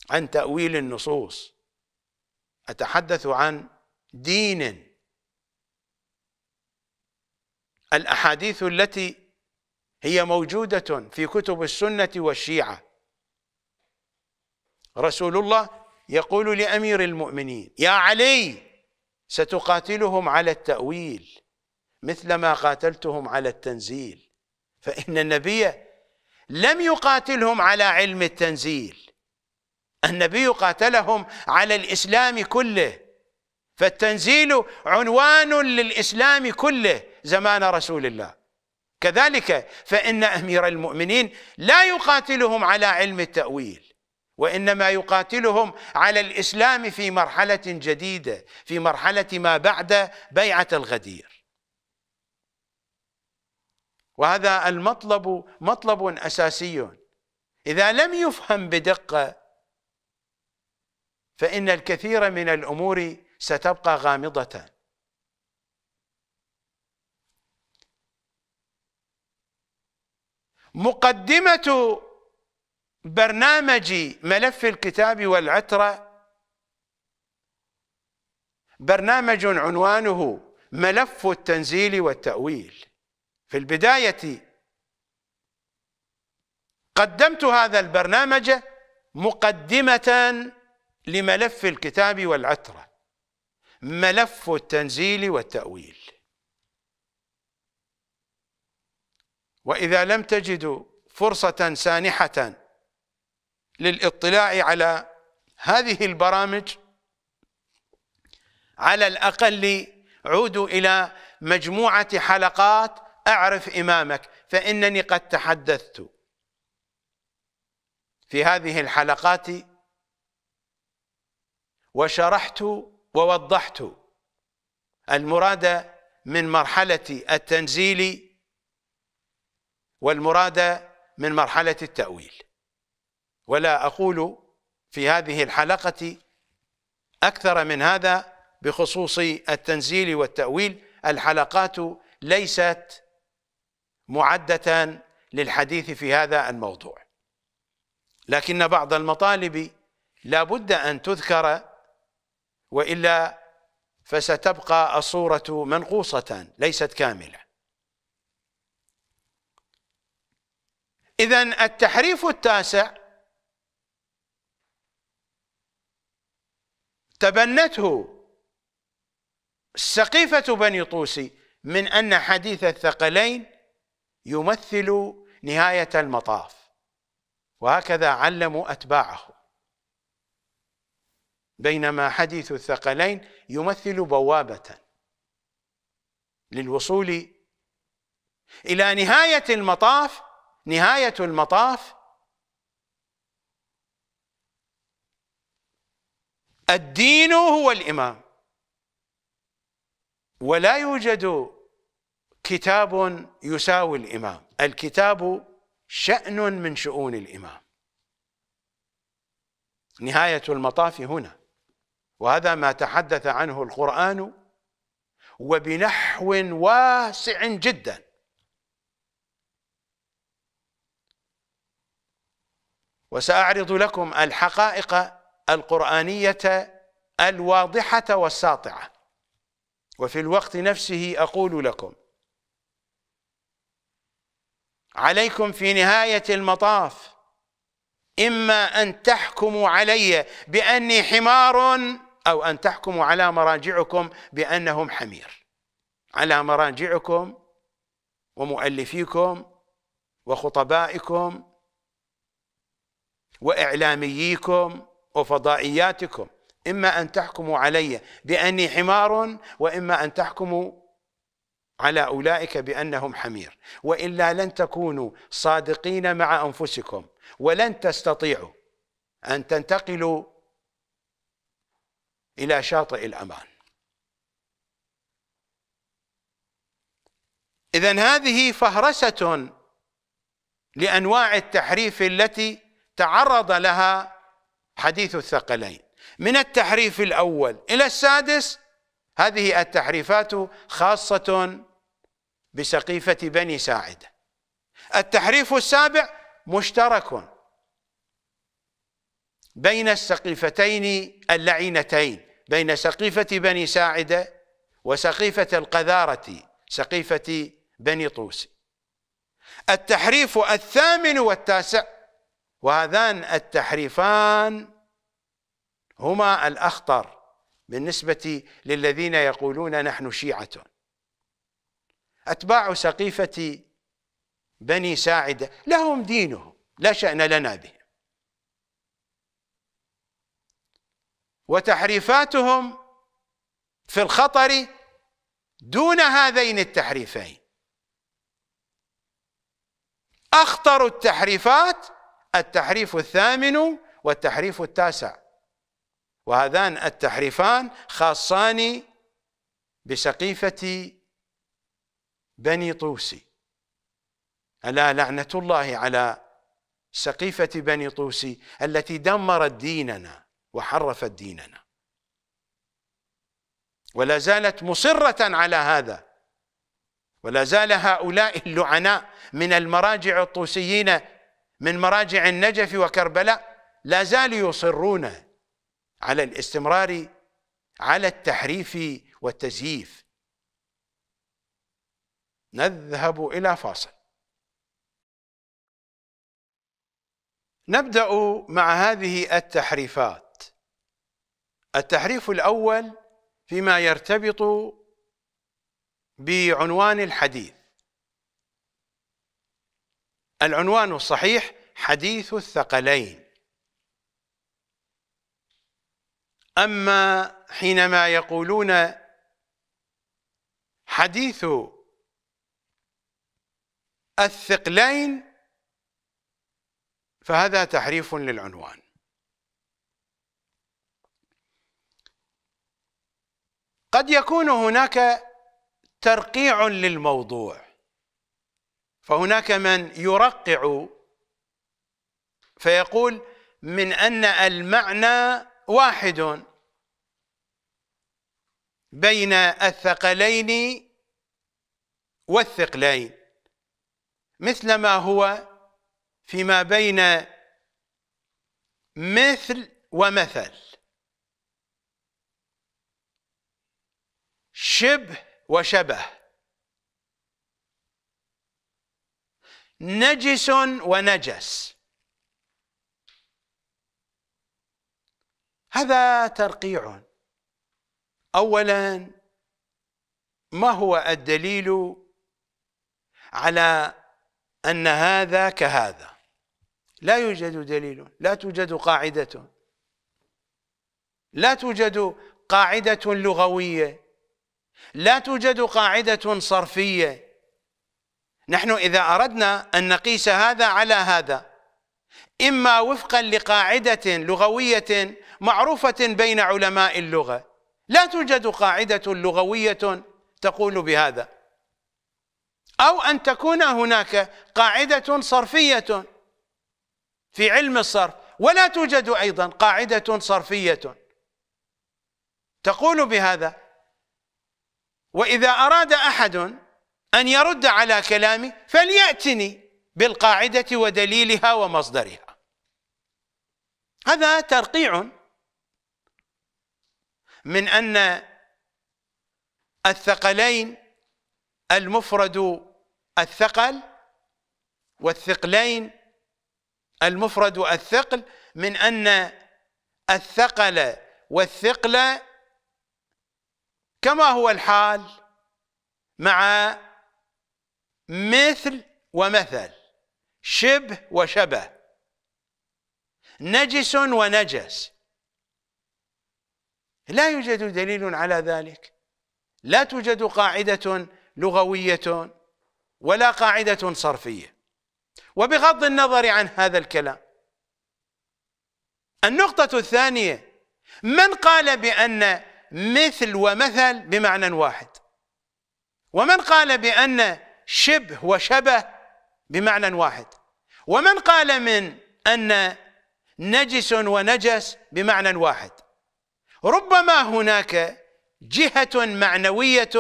عن تأويل النصوص أتحدث عن دين الأحاديث التي هي موجودة في كتب السنة والشيعة رسول الله يقول لأمير المؤمنين يا علي ستقاتلهم على التأويل مثلما قاتلتهم على التنزيل فإن النبي لم يقاتلهم على علم التنزيل النبي قاتلهم على الإسلام كله فالتنزيل عنوان للإسلام كله زمان رسول الله كذلك فإن أمير المؤمنين لا يقاتلهم على علم التأويل وإنما يقاتلهم على الإسلام في مرحلة جديدة في مرحلة ما بعد بيعة الغدير وهذا المطلب مطلب أساسي إذا لم يفهم بدقة فإن الكثير من الأمور ستبقى غامضة مقدمة برنامج ملف الكتاب والعترة برنامج عنوانه ملف التنزيل والتأويل في البداية قدمت هذا البرنامج مقدمة لملف الكتاب والعترة ملف التنزيل والتأويل واذا لم تجدوا فرصه سانحه للاطلاع على هذه البرامج على الاقل عودوا الى مجموعه حلقات اعرف امامك فانني قد تحدثت في هذه الحلقات وشرحت ووضحت المراد من مرحله التنزيل والمراد من مرحلة التأويل ولا أقول في هذه الحلقة أكثر من هذا بخصوص التنزيل والتأويل الحلقات ليست معدة للحديث في هذا الموضوع لكن بعض المطالب لا بد أن تذكر وإلا فستبقى الصورة منقوصة ليست كاملة اذا التحريف التاسع تبنته سقيفة بني طوسي من أن حديث الثقلين يمثل نهاية المطاف وهكذا علموا أتباعه بينما حديث الثقلين يمثل بوابة للوصول إلى نهاية المطاف نهاية المطاف الدين هو الإمام ولا يوجد كتاب يساوي الإمام الكتاب شأن من شؤون الإمام نهاية المطاف هنا وهذا ما تحدث عنه القرآن وبنحو واسع جدا وساعرض لكم الحقائق القرانيه الواضحه والساطعه وفي الوقت نفسه اقول لكم عليكم في نهايه المطاف اما ان تحكموا علي باني حمار او ان تحكموا على مراجعكم بانهم حمير على مراجعكم ومؤلفيكم وخطبائكم وإعلامييكم وفضائياتكم إما أن تحكموا علي بأني حمار وإما أن تحكموا على أولئك بأنهم حمير وإلا لن تكونوا صادقين مع أنفسكم ولن تستطيعوا أن تنتقلوا إلى شاطئ الأمان إذا هذه فهرسة لأنواع التحريف التي تعرض لها حديث الثقلين من التحريف الأول إلى السادس هذه التحريفات خاصة بسقيفة بني ساعدة التحريف السابع مشترك بين السقيفتين اللعينتين بين سقيفة بني ساعدة وسقيفة القذارة سقيفة بني طوس التحريف الثامن والتاسع وهذان التحريفان هما الأخطر بالنسبة للذين يقولون نحن شيعة أتباع سقيفة بني ساعدة لهم دينهم لا شأن لنا بهم وتحريفاتهم في الخطر دون هذين التحريفين أخطر التحريفات التحريف الثامن والتحريف التاسع وهذان التحريفان خاصان بسقيفة بني طوسي ألا لعنة الله على سقيفة بني طوسي التي دمرت ديننا وحرفت ديننا ولا زالت مصرة على هذا ولا زال هؤلاء اللعناء من المراجع الطوسيين من مراجع النجف وكربلاء لا زالوا يصرون على الاستمرار على التحريف والتزييف نذهب إلى فاصل نبدأ مع هذه التحريفات التحريف الأول فيما يرتبط بعنوان الحديث العنوان الصحيح حديث الثقلين أما حينما يقولون حديث الثقلين فهذا تحريف للعنوان قد يكون هناك ترقيع للموضوع فهناك من يرقع فيقول من ان المعنى واحد بين الثقلين والثقلين مثل ما هو فيما بين مثل ومثل شبه وشبه نجس ونجس هذا ترقيع اولا ما هو الدليل على ان هذا كهذا لا يوجد دليل لا توجد قاعده لا توجد قاعده لغويه لا توجد قاعده صرفيه نحن إذا أردنا أن نقيس هذا على هذا إما وفقا لقاعدة لغوية معروفة بين علماء اللغة لا توجد قاعدة لغوية تقول بهذا أو أن تكون هناك قاعدة صرفية في علم الصرف ولا توجد أيضا قاعدة صرفية تقول بهذا وإذا أراد أحد أن يرد على كلامي فليأتني بالقاعدة ودليلها ومصدرها هذا ترقيع من أن الثقلين المفرد الثقل والثقلين المفرد الثقل من أن الثقل والثقل كما هو الحال مع مثل ومثل شبه وشبه نجس ونجس لا يوجد دليل على ذلك لا توجد قاعدة لغوية ولا قاعدة صرفية وبغض النظر عن هذا الكلام النقطة الثانية من قال بأن مثل ومثل بمعنى واحد ومن قال بأن شبه وشبه بمعنى واحد ومن قال من أن نجس ونجس بمعنى واحد ربما هناك جهة معنوية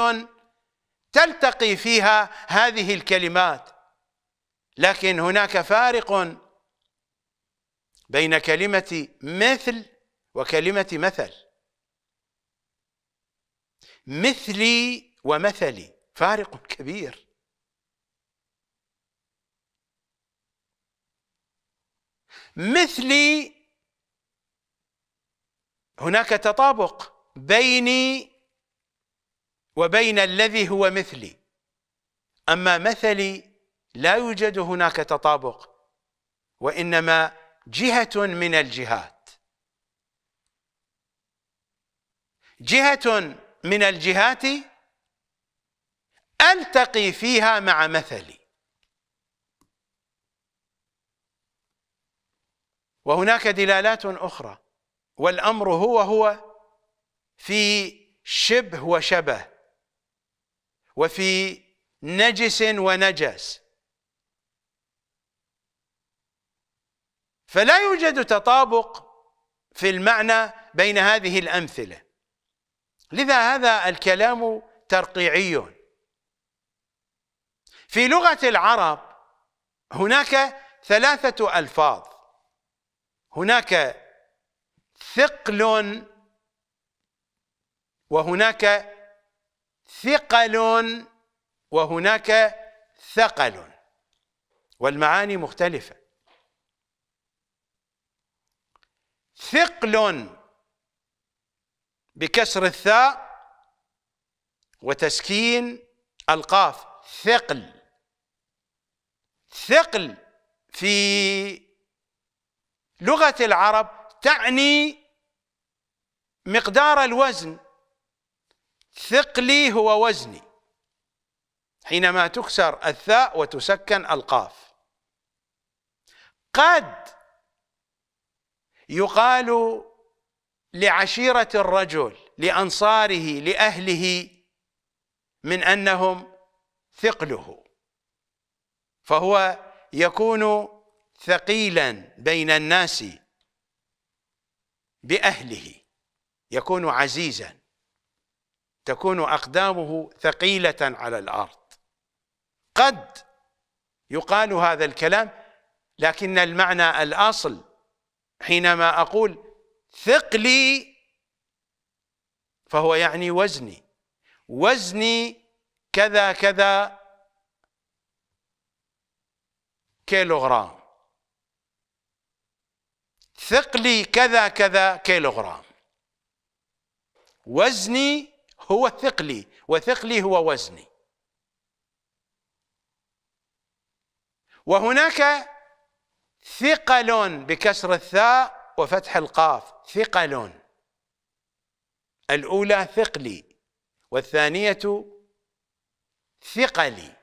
تلتقي فيها هذه الكلمات لكن هناك فارق بين كلمة مثل وكلمة مثل مثلي ومثلي فارق كبير مثلي هناك تطابق بيني وبين الذي هو مثلي أما مثلي لا يوجد هناك تطابق وإنما جهة من الجهات جهة من الجهات ألتقي فيها مع مثلي وهناك دلالات اخرى والامر هو هو في شبه وشبه وفي نجس ونجس فلا يوجد تطابق في المعنى بين هذه الامثله لذا هذا الكلام ترقيعي في لغه العرب هناك ثلاثه الفاظ هناك ثقل وهناك ثقل وهناك ثقل والمعاني مختلفة ثقل بكسر الثاء وتسكين القاف ثقل ثقل في لغة العرب تعني مقدار الوزن ثقلي هو وزني حينما تكسر الثاء وتسكن القاف قد يقال لعشيرة الرجل لأنصاره لأهله من أنهم ثقله فهو يكون ثقيلا بين الناس بأهله يكون عزيزا تكون أقدامه ثقيلة على الأرض قد يقال هذا الكلام لكن المعنى الأصل حينما أقول ثقلي فهو يعني وزني وزني كذا كذا كيلوغرام ثقلي كذا كذا كيلوغرام وزني هو ثقلي وثقلي هو وزني وهناك ثقل بكسر الثاء وفتح القاف ثقل الأولى ثقلي والثانية ثقلي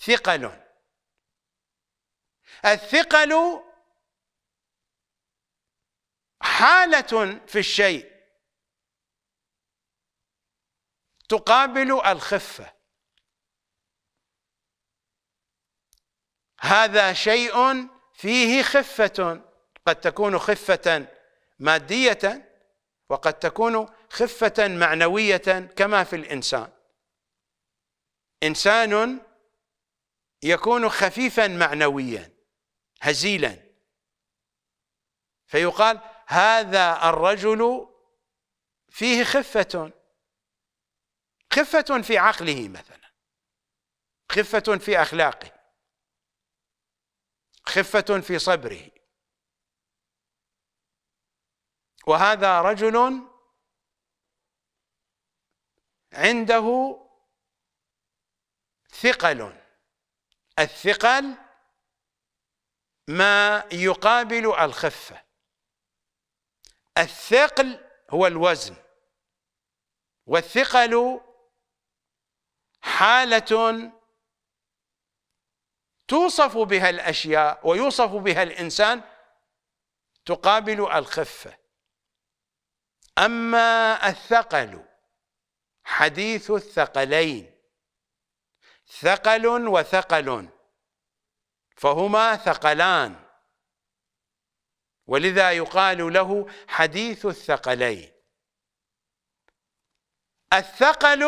ثقل الثقل حالة في الشيء تقابل الخفة هذا شيء فيه خفة قد تكون خفة مادية وقد تكون خفة معنوية كما في الإنسان إنسان يكون خفيفا معنويا هزيلا فيقال هذا الرجل فيه خفة خفة في عقله مثلا خفة في أخلاقه خفة في صبره وهذا رجل عنده ثقل الثقل ما يقابل الخفه الثقل هو الوزن والثقل حالة توصف بها الأشياء ويوصف بها الإنسان تقابل الخفة أما الثقل حديث الثقلين ثقل وثقل فهما ثقلان ولذا يقال له حديث الثقلين الثقل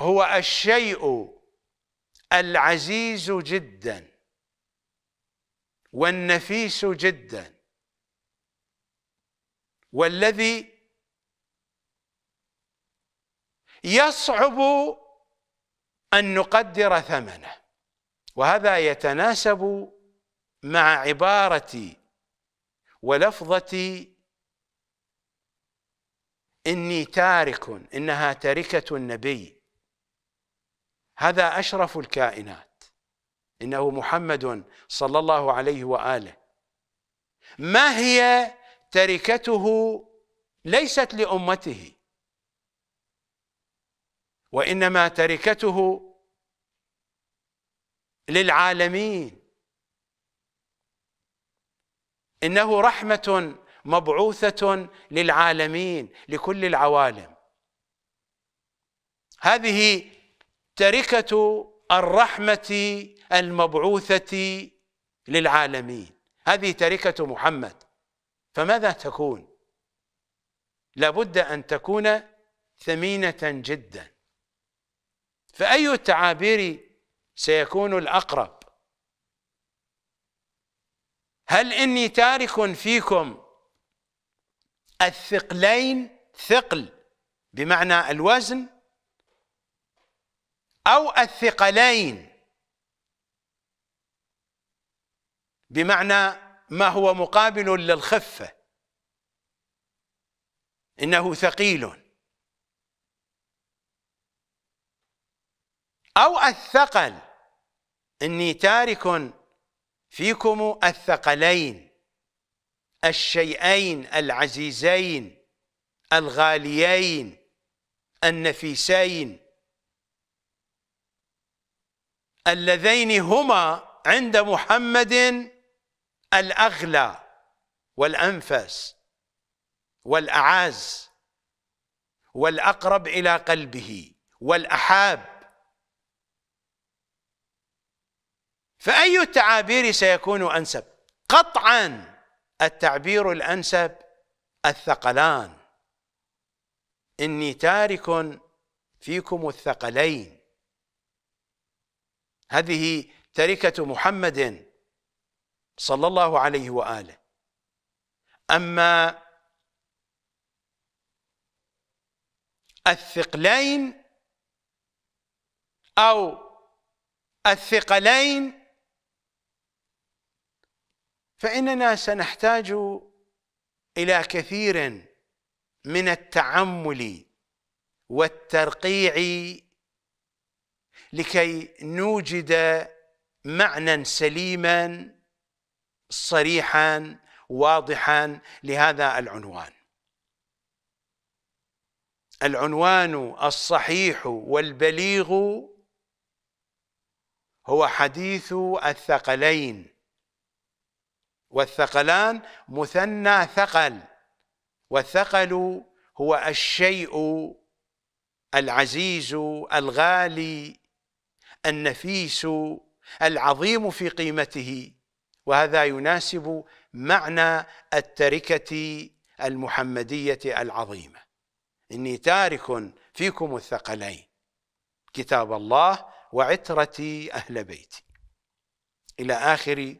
هو الشيء العزيز جدا والنفيس جدا والذي يصعب ان نقدر ثمنه وهذا يتناسب مع عبارتي ولفظتي إني تارك إنها تركة النبي هذا أشرف الكائنات إنه محمد صلى الله عليه وآله ما هي تركته ليست لأمته وإنما تركته للعالمين انه رحمه مبعوثه للعالمين لكل العوالم هذه تركه الرحمه المبعوثه للعالمين هذه تركه محمد فماذا تكون لابد ان تكون ثمينه جدا فاي التعابير سيكون الاقرب هل إني تارك فيكم الثقلين ثقل بمعنى الوزن أو الثقلين بمعنى ما هو مقابل للخفة إنه ثقيل أو الثقل إني تارك فيكم الثقلين الشيئين العزيزين الغاليين النفيسين اللذين هما عند محمد الأغلى والأنفس والأعز والأقرب إلى قلبه والأحاب فأي التعابير سيكون أنسب قطعا التعبير الأنسب الثقلان إني تارك فيكم الثقلين هذه تركة محمد صلى الله عليه وآله أما الثقلين أو الثقلين فإننا سنحتاج إلى كثير من التعمل والترقيع لكي نوجد معنى سليما صريحا واضحا لهذا العنوان العنوان الصحيح والبليغ هو حديث الثقلين والثقلان مثنى ثقل والثقل هو الشيء العزيز الغالي النفيس العظيم في قيمته وهذا يناسب معنى التركه المحمديه العظيمه اني تارك فيكم الثقلين كتاب الله وعترتي اهل بيتي الى اخر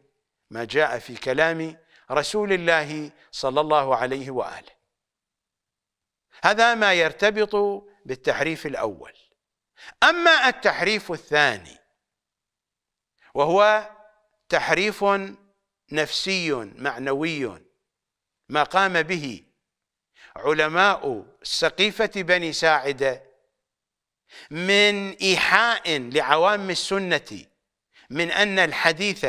ما جاء في كلام رسول الله صلى الله عليه واله هذا ما يرتبط بالتحريف الاول اما التحريف الثاني وهو تحريف نفسي معنوي ما قام به علماء سقيفه بني ساعده من ايحاء لعوام السنه من ان الحديث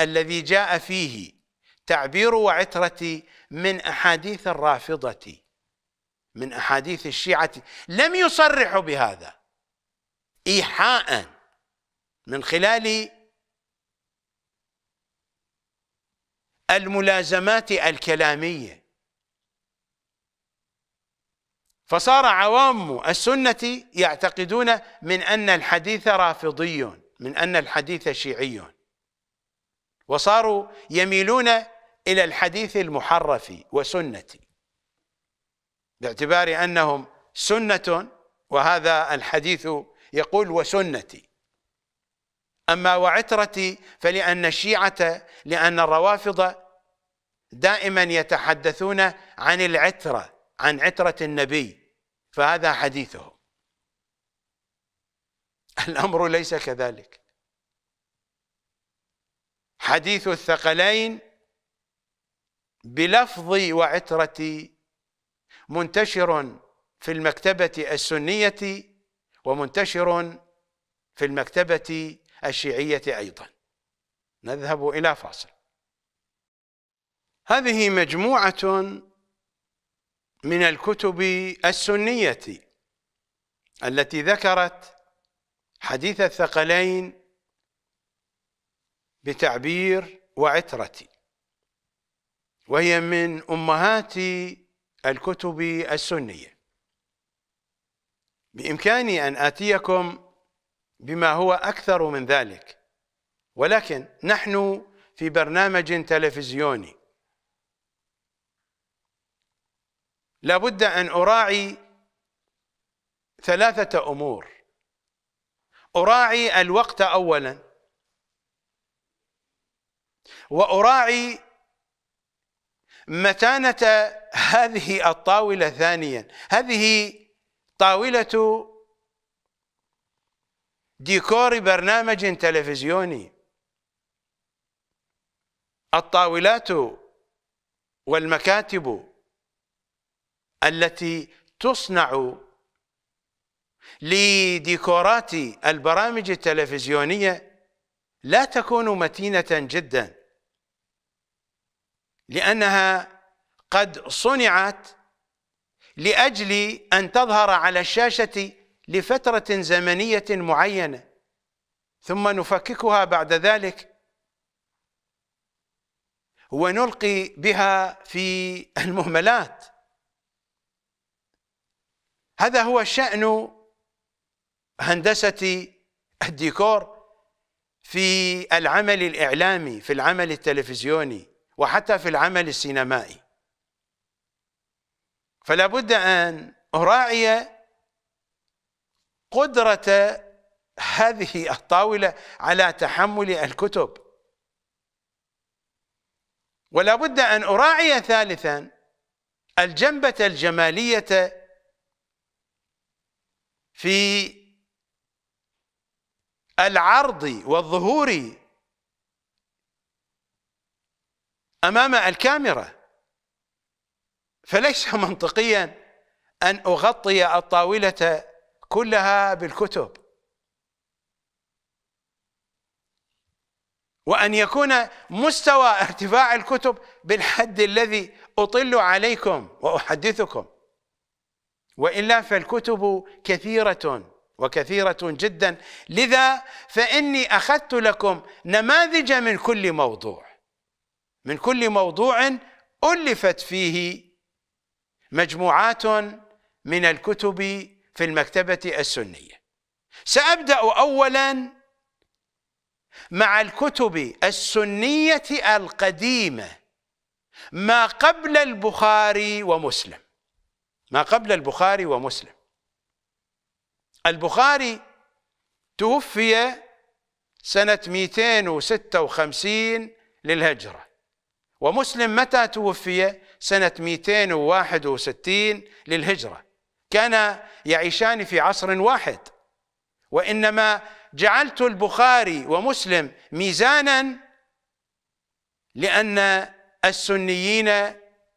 الذي جاء فيه تعبير وعترة من أحاديث الرافضة من أحاديث الشيعة لم يصرحوا بهذا إيحاء من خلال الملازمات الكلامية فصار عوام السنة يعتقدون من أن الحديث رافضي من أن الحديث شيعي وصاروا يميلون إلى الحديث المحرف وسنة باعتبار أنهم سنة وهذا الحديث يقول وسنتي أما وعترتي فلأن الشيعة لأن الروافض دائما يتحدثون عن العترة عن عترة النبي فهذا حديثهم الأمر ليس كذلك حديث الثقلين بلفظ وعترة منتشر في المكتبة السنية ومنتشر في المكتبة الشيعية أيضا نذهب إلى فاصل هذه مجموعة من الكتب السنية التي ذكرت حديث الثقلين بتعبير وعترتي وهي من امهات الكتب السنيه بامكاني ان اتيكم بما هو اكثر من ذلك ولكن نحن في برنامج تلفزيوني لابد ان اراعي ثلاثه امور اراعي الوقت اولا وأراعي متانة هذه الطاولة ثانيا هذه طاولة ديكور برنامج تلفزيوني الطاولات والمكاتب التي تصنع لديكورات البرامج التلفزيونية لا تكون متينة جدا لأنها قد صنعت لأجل أن تظهر على الشاشة لفترة زمنية معينة ثم نفككها بعد ذلك ونلقي بها في المهملات هذا هو شأن هندسة الديكور في العمل الإعلامي في العمل التلفزيوني وحتى في العمل السينمائي فلا بد أن أراعي قدرة هذه الطاولة على تحمل الكتب ولا بد أن أراعي ثالثا الجنبة الجمالية في العرض والظهور أمام الكاميرا فليس منطقيا أن أغطي الطاولة كلها بالكتب وأن يكون مستوى ارتفاع الكتب بالحد الذي أطل عليكم وأحدثكم وإلا فالكتب كثيرة وكثيرة جدا لذا فإني أخذت لكم نماذج من كل موضوع من كل موضوع ألفت فيه مجموعات من الكتب في المكتبة السنية سأبدأ أولا مع الكتب السنية القديمة ما قبل البخاري ومسلم ما قبل البخاري ومسلم البخاري توفي سنة 256 للهجرة ومسلم متى توفي سنة 261 للهجرة كان يعيشان في عصر واحد وإنما جعلت البخاري ومسلم ميزانا لأن السنيين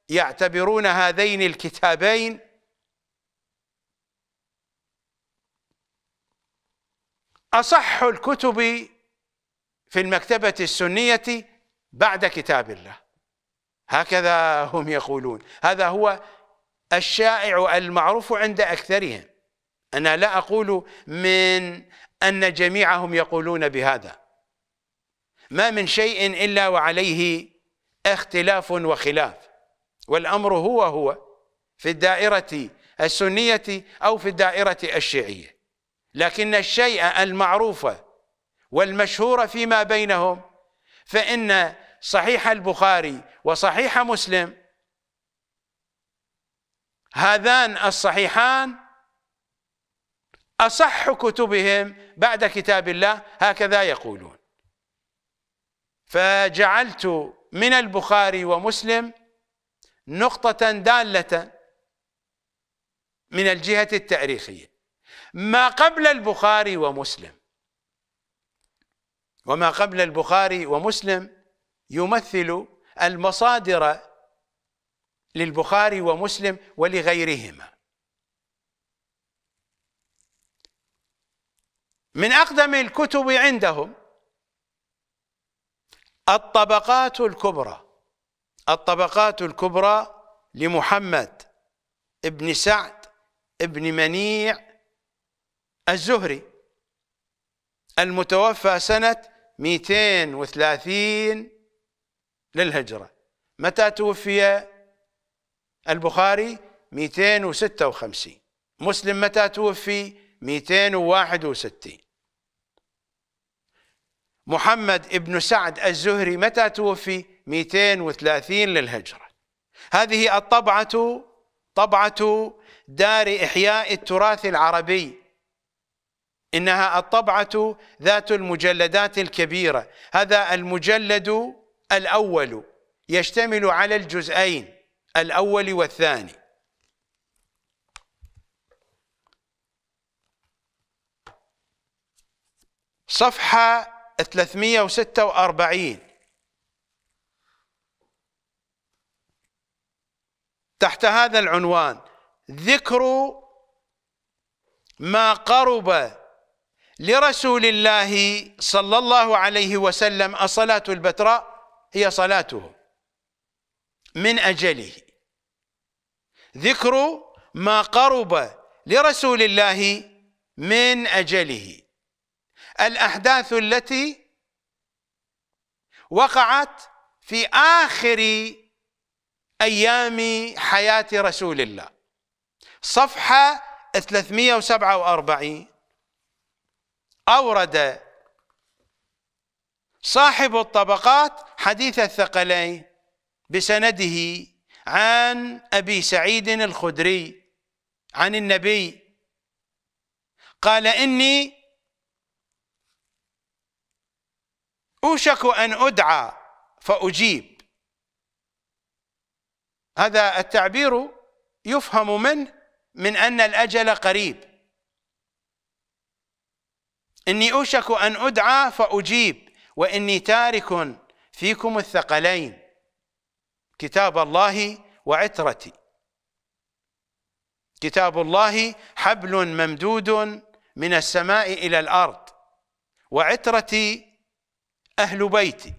يعتبرون هذين الكتابين أصح الكتب في المكتبة السنية بعد كتاب الله هكذا هم يقولون هذا هو الشائع المعروف عند أكثرهم أنا لا أقول من أن جميعهم يقولون بهذا ما من شيء إلا وعليه اختلاف وخلاف والأمر هو هو في الدائرة السنية أو في الدائرة الشيعية لكن الشيء المعروف والمشهور فيما بينهم فإن صحيح البخاري وصحيح مسلم هذان الصحيحان أصح كتبهم بعد كتاب الله هكذا يقولون فجعلت من البخاري ومسلم نقطة دالة من الجهة التاريخية ما قبل البخاري ومسلم وما قبل البخاري ومسلم يمثل المصادر للبخاري ومسلم ولغيرهما من أقدم الكتب عندهم الطبقات الكبرى الطبقات الكبرى لمحمد ابن سعد ابن منيع الزهري المتوفى سنة 230 للهجرة متى توفي البخاري 256 مسلم متى توفي 261 محمد ابن سعد الزهري متى توفي 230 للهجرة هذه الطبعة طبعة دار إحياء التراث العربي إنها الطبعة ذات المجلدات الكبيرة هذا المجلد الأول يشتمل على الجزئين الأول والثاني صفحة 346 تحت هذا العنوان ذكر ما قرب لرسول الله صلى الله عليه وسلم الصلاة البتراء هي صلاته من أجله ذكر ما قرب لرسول الله من أجله الأحداث التي وقعت في آخر أيام حياة رسول الله صفحة 347 أورد صاحب الطبقات حديث الثقلين بسنده عن أبي سعيد الخدري عن النبي قال إني أوشك أن أدعى فأجيب هذا التعبير يفهم منه من أن الأجل قريب إني أوشك أن أدعى فأجيب وإني تارك فيكم الثقلين كتاب الله وعترتي كتاب الله حبل ممدود من السماء إلى الأرض وعترتي أهل بيتي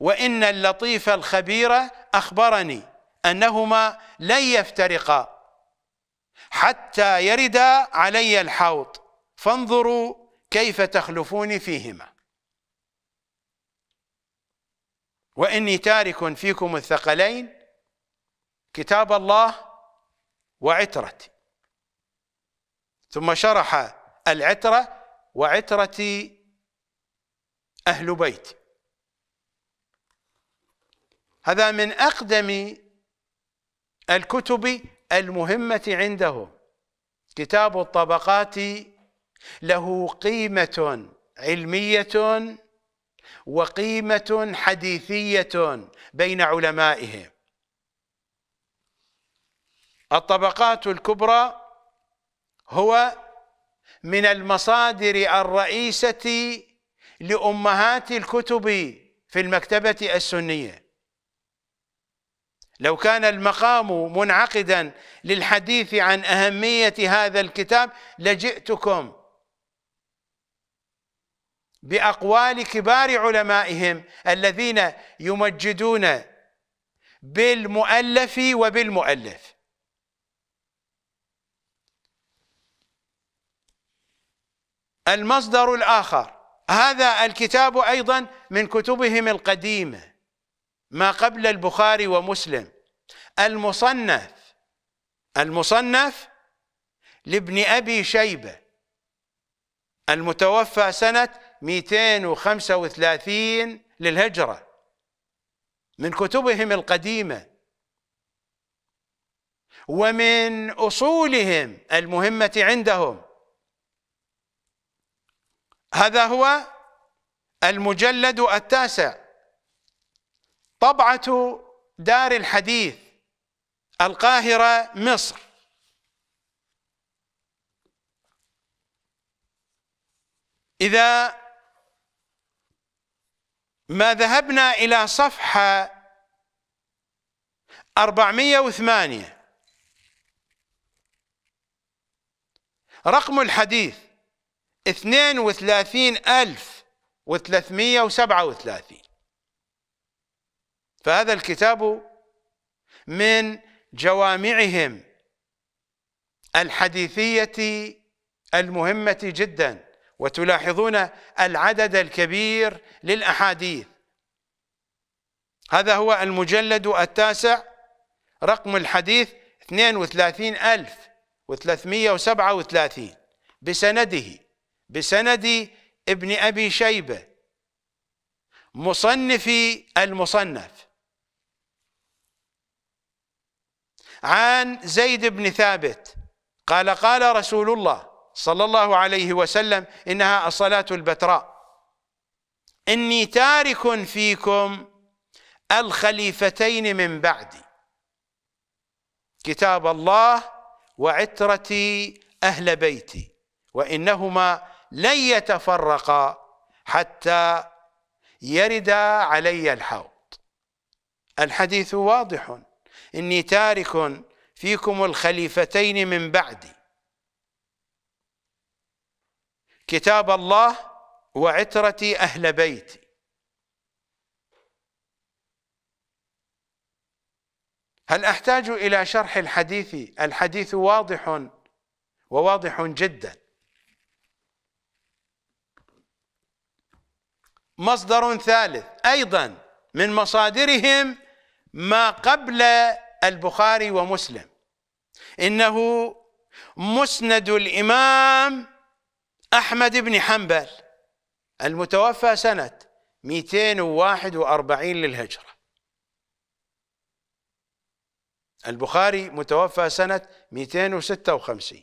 وإن اللطيف الخبير أخبرني أنهما لن يفترقا حتى يردا علي الحوض فانظروا كيف تخلفوني فيهما وإني تارك فيكم الثقلين كتاب الله وعترتي ثم شرح العترة وعترتي أهل بيتي هذا من أقدم الكتب المهمة عندهم كتاب الطبقات له قيمة علمية وقيمة حديثية بين علمائهم الطبقات الكبرى هو من المصادر الرئيسة لأمهات الكتب في المكتبة السنية لو كان المقام منعقدا للحديث عن أهمية هذا الكتاب لجئتكم باقوال كبار علمائهم الذين يمجدون بالمؤلف وبالمؤلف المصدر الاخر هذا الكتاب ايضا من كتبهم القديمه ما قبل البخاري ومسلم المصنف المصنف لابن ابي شيبه المتوفى سنه 235 للهجرة من كتبهم القديمة ومن أصولهم المهمة عندهم هذا هو المجلد التاسع طبعة دار الحديث القاهرة مصر إذا ما ذهبنا إلى صفحة 408 رقم الحديث 32337 فهذا الكتاب من جوامعهم الحديثية المهمة جداً وتلاحظون العدد الكبير للأحاديث هذا هو المجلد التاسع رقم الحديث 32337 بسنده بسند ابن أبي شيبة مصنف المصنف عن زيد بن ثابت قال قال رسول الله صلى الله عليه وسلم إنها الصلاة البتراء إني تارك فيكم الخليفتين من بعدي كتاب الله وعترتي أهل بيتي وإنهما لن يتفرقا حتى يردا علي الحوض الحديث واضح إني تارك فيكم الخليفتين من بعدي كتاب الله وعترة أهل بيتي هل أحتاج إلى شرح الحديث الحديث واضح وواضح جدا مصدر ثالث أيضا من مصادرهم ما قبل البخاري ومسلم إنه مسند الإمام أحمد بن حنبل المتوفى سنة 241 للهجرة البخاري متوفى سنة 256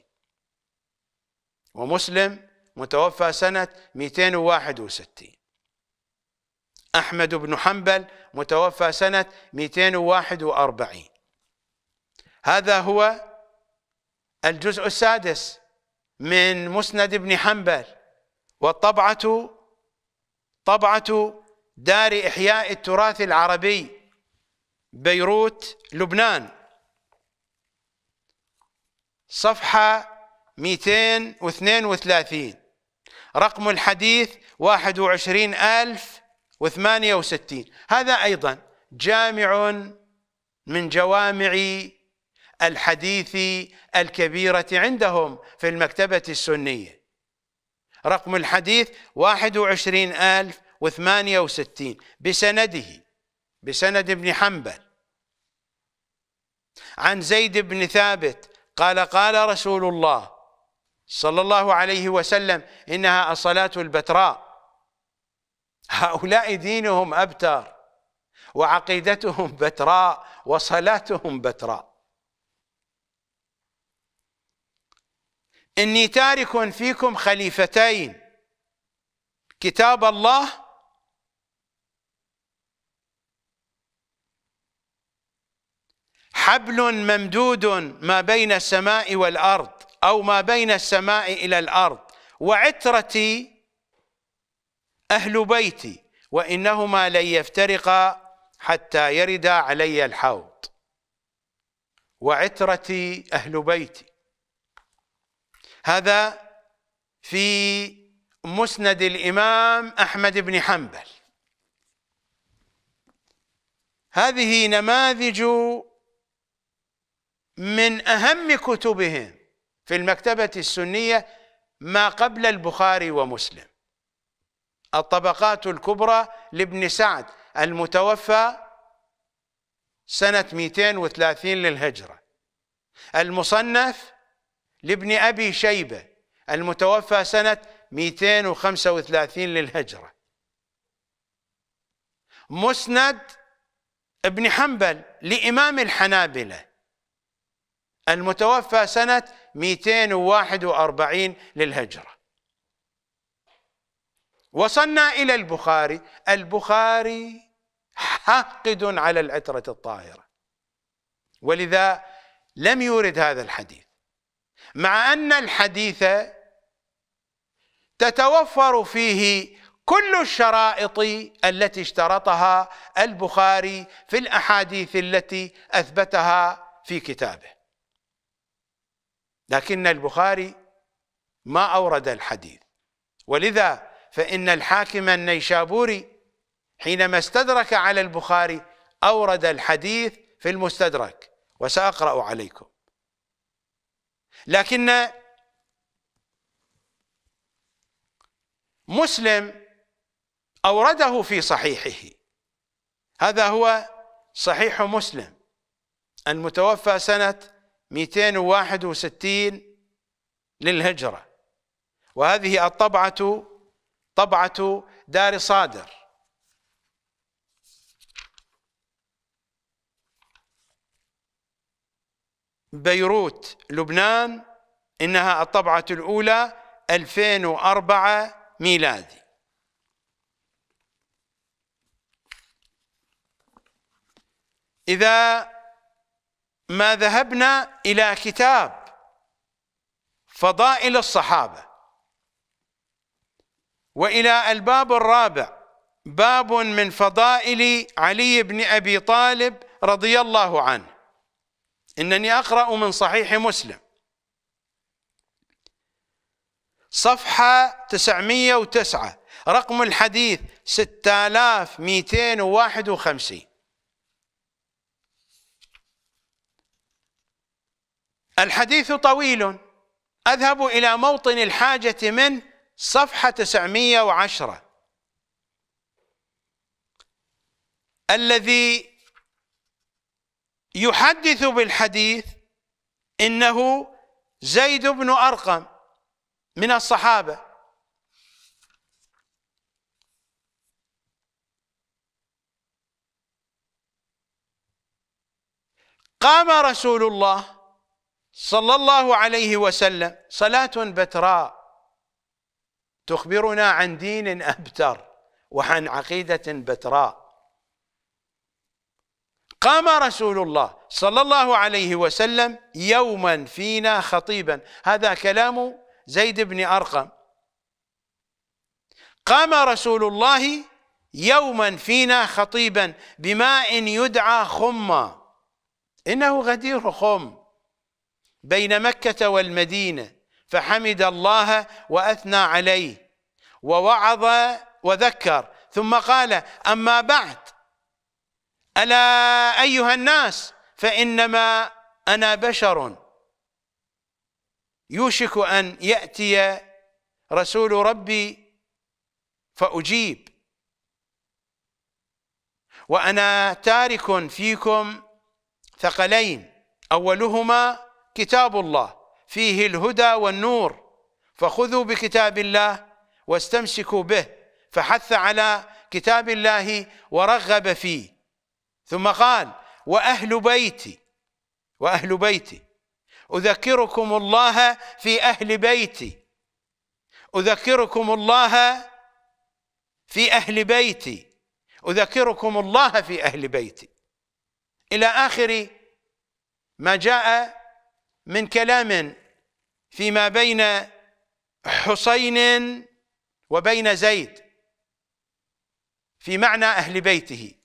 ومسلم متوفى سنة 261 أحمد بن حنبل متوفى سنة 241 هذا هو الجزء السادس من مسند ابن حنبل والطبعة طبعة دار إحياء التراث العربي بيروت لبنان صفحة 232 رقم الحديث 21068 هذا أيضا جامع من جوامع الحديث الكبيرة عندهم في المكتبة السنية رقم الحديث 21068 بسنده بسند ابن حنبل عن زيد بن ثابت قال قال رسول الله صلى الله عليه وسلم إنها الصلاة البتراء هؤلاء دينهم أبتر وعقيدتهم بتراء وصلاتهم بتراء إني تارك فيكم خليفتين كتاب الله حبل ممدود ما بين السماء والأرض أو ما بين السماء إلى الأرض وعترتي أهل بيتي وإنهما لن يفترقا حتى يرد علي الحوض وعترتي أهل بيتي هذا في مسند الإمام أحمد بن حنبل هذه نماذج من أهم كتبهم في المكتبة السنية ما قبل البخاري ومسلم الطبقات الكبرى لابن سعد المتوفى سنة 230 للهجرة المصنف لابن أبي شيبة المتوفى سنة 235 للهجرة مسند ابن حنبل لإمام الحنابلة المتوفى سنة 241 للهجرة وصلنا إلى البخاري البخاري حاقد على العترة الطاهرة ولذا لم يورد هذا الحديث مع أن الحديث تتوفر فيه كل الشرائط التي اشترطها البخاري في الأحاديث التي أثبتها في كتابه لكن البخاري ما أورد الحديث ولذا فإن الحاكم النيشابوري حينما استدرك على البخاري أورد الحديث في المستدرك وسأقرأ عليكم لكن مسلم أورده في صحيحه هذا هو صحيح مسلم المتوفى سنة 261 للهجرة وهذه الطبعة طبعة دار صادر بيروت لبنان إنها الطبعة الأولى 2004 ميلادي إذا ما ذهبنا إلى كتاب فضائل الصحابة وإلى الباب الرابع باب من فضائل علي بن أبي طالب رضي الله عنه انني اقرا من صحيح مسلم صفحه 909 رقم الحديث 6251 الحديث طويل اذهب الى موطن الحاجه من صفحه 910 الذي يحدث بالحديث انه زيد بن ارقم من الصحابه قام رسول الله صلى الله عليه وسلم صلاه بتراء تخبرنا عن دين ابتر وعن عقيده بتراء قام رسول الله صلى الله عليه وسلم يوما فينا خطيبا هذا كلام زيد بن أرقم قام رسول الله يوما فينا خطيبا بماء يدعى خما إنه غدير خم بين مكة والمدينة فحمد الله وأثنى عليه ووعظ وذكر ثم قال أما بعد ألا أيها الناس فإنما أنا بشر يوشك أن يأتي رسول ربي فأجيب وأنا تارك فيكم ثقلين أولهما كتاب الله فيه الهدى والنور فخذوا بكتاب الله واستمسكوا به فحث على كتاب الله ورغب فيه ثم قال واهل بيتي واهل بيتي اذكركم الله في اهل بيتي اذكركم الله في اهل بيتي اذكركم الله في اهل بيتي الى اخر ما جاء من كلام فيما بين حسين وبين زيد في معنى اهل بيته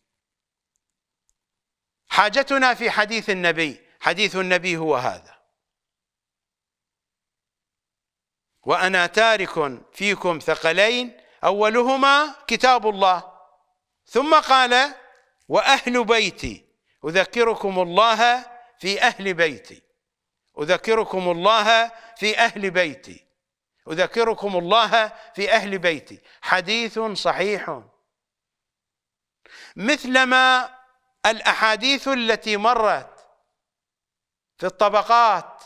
حاجتنا في حديث النبي حديث النبي هو هذا وأنا تارك فيكم ثقلين أولهما كتاب الله ثم قال وأهل بيتي أذكركم الله في أهل بيتي أذكركم الله في أهل بيتي أذكركم الله في أهل بيتي حديث صحيح مثلما الأحاديث التي مرت في الطبقات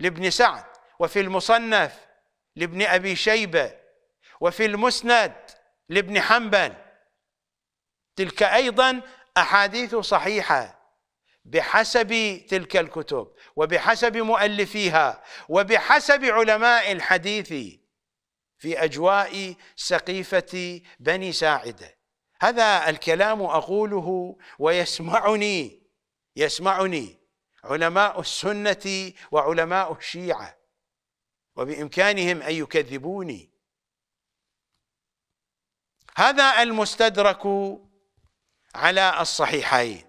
لابن سعد وفي المصنف لابن أبي شيبة وفي المسند لابن حنبل تلك أيضا أحاديث صحيحة بحسب تلك الكتب وبحسب مؤلفيها وبحسب علماء الحديث في أجواء سقيفة بني ساعده هذا الكلام أقوله ويسمعني يسمعني علماء السنة وعلماء الشيعة وبإمكانهم أن يكذبوني هذا المستدرك على الصحيحين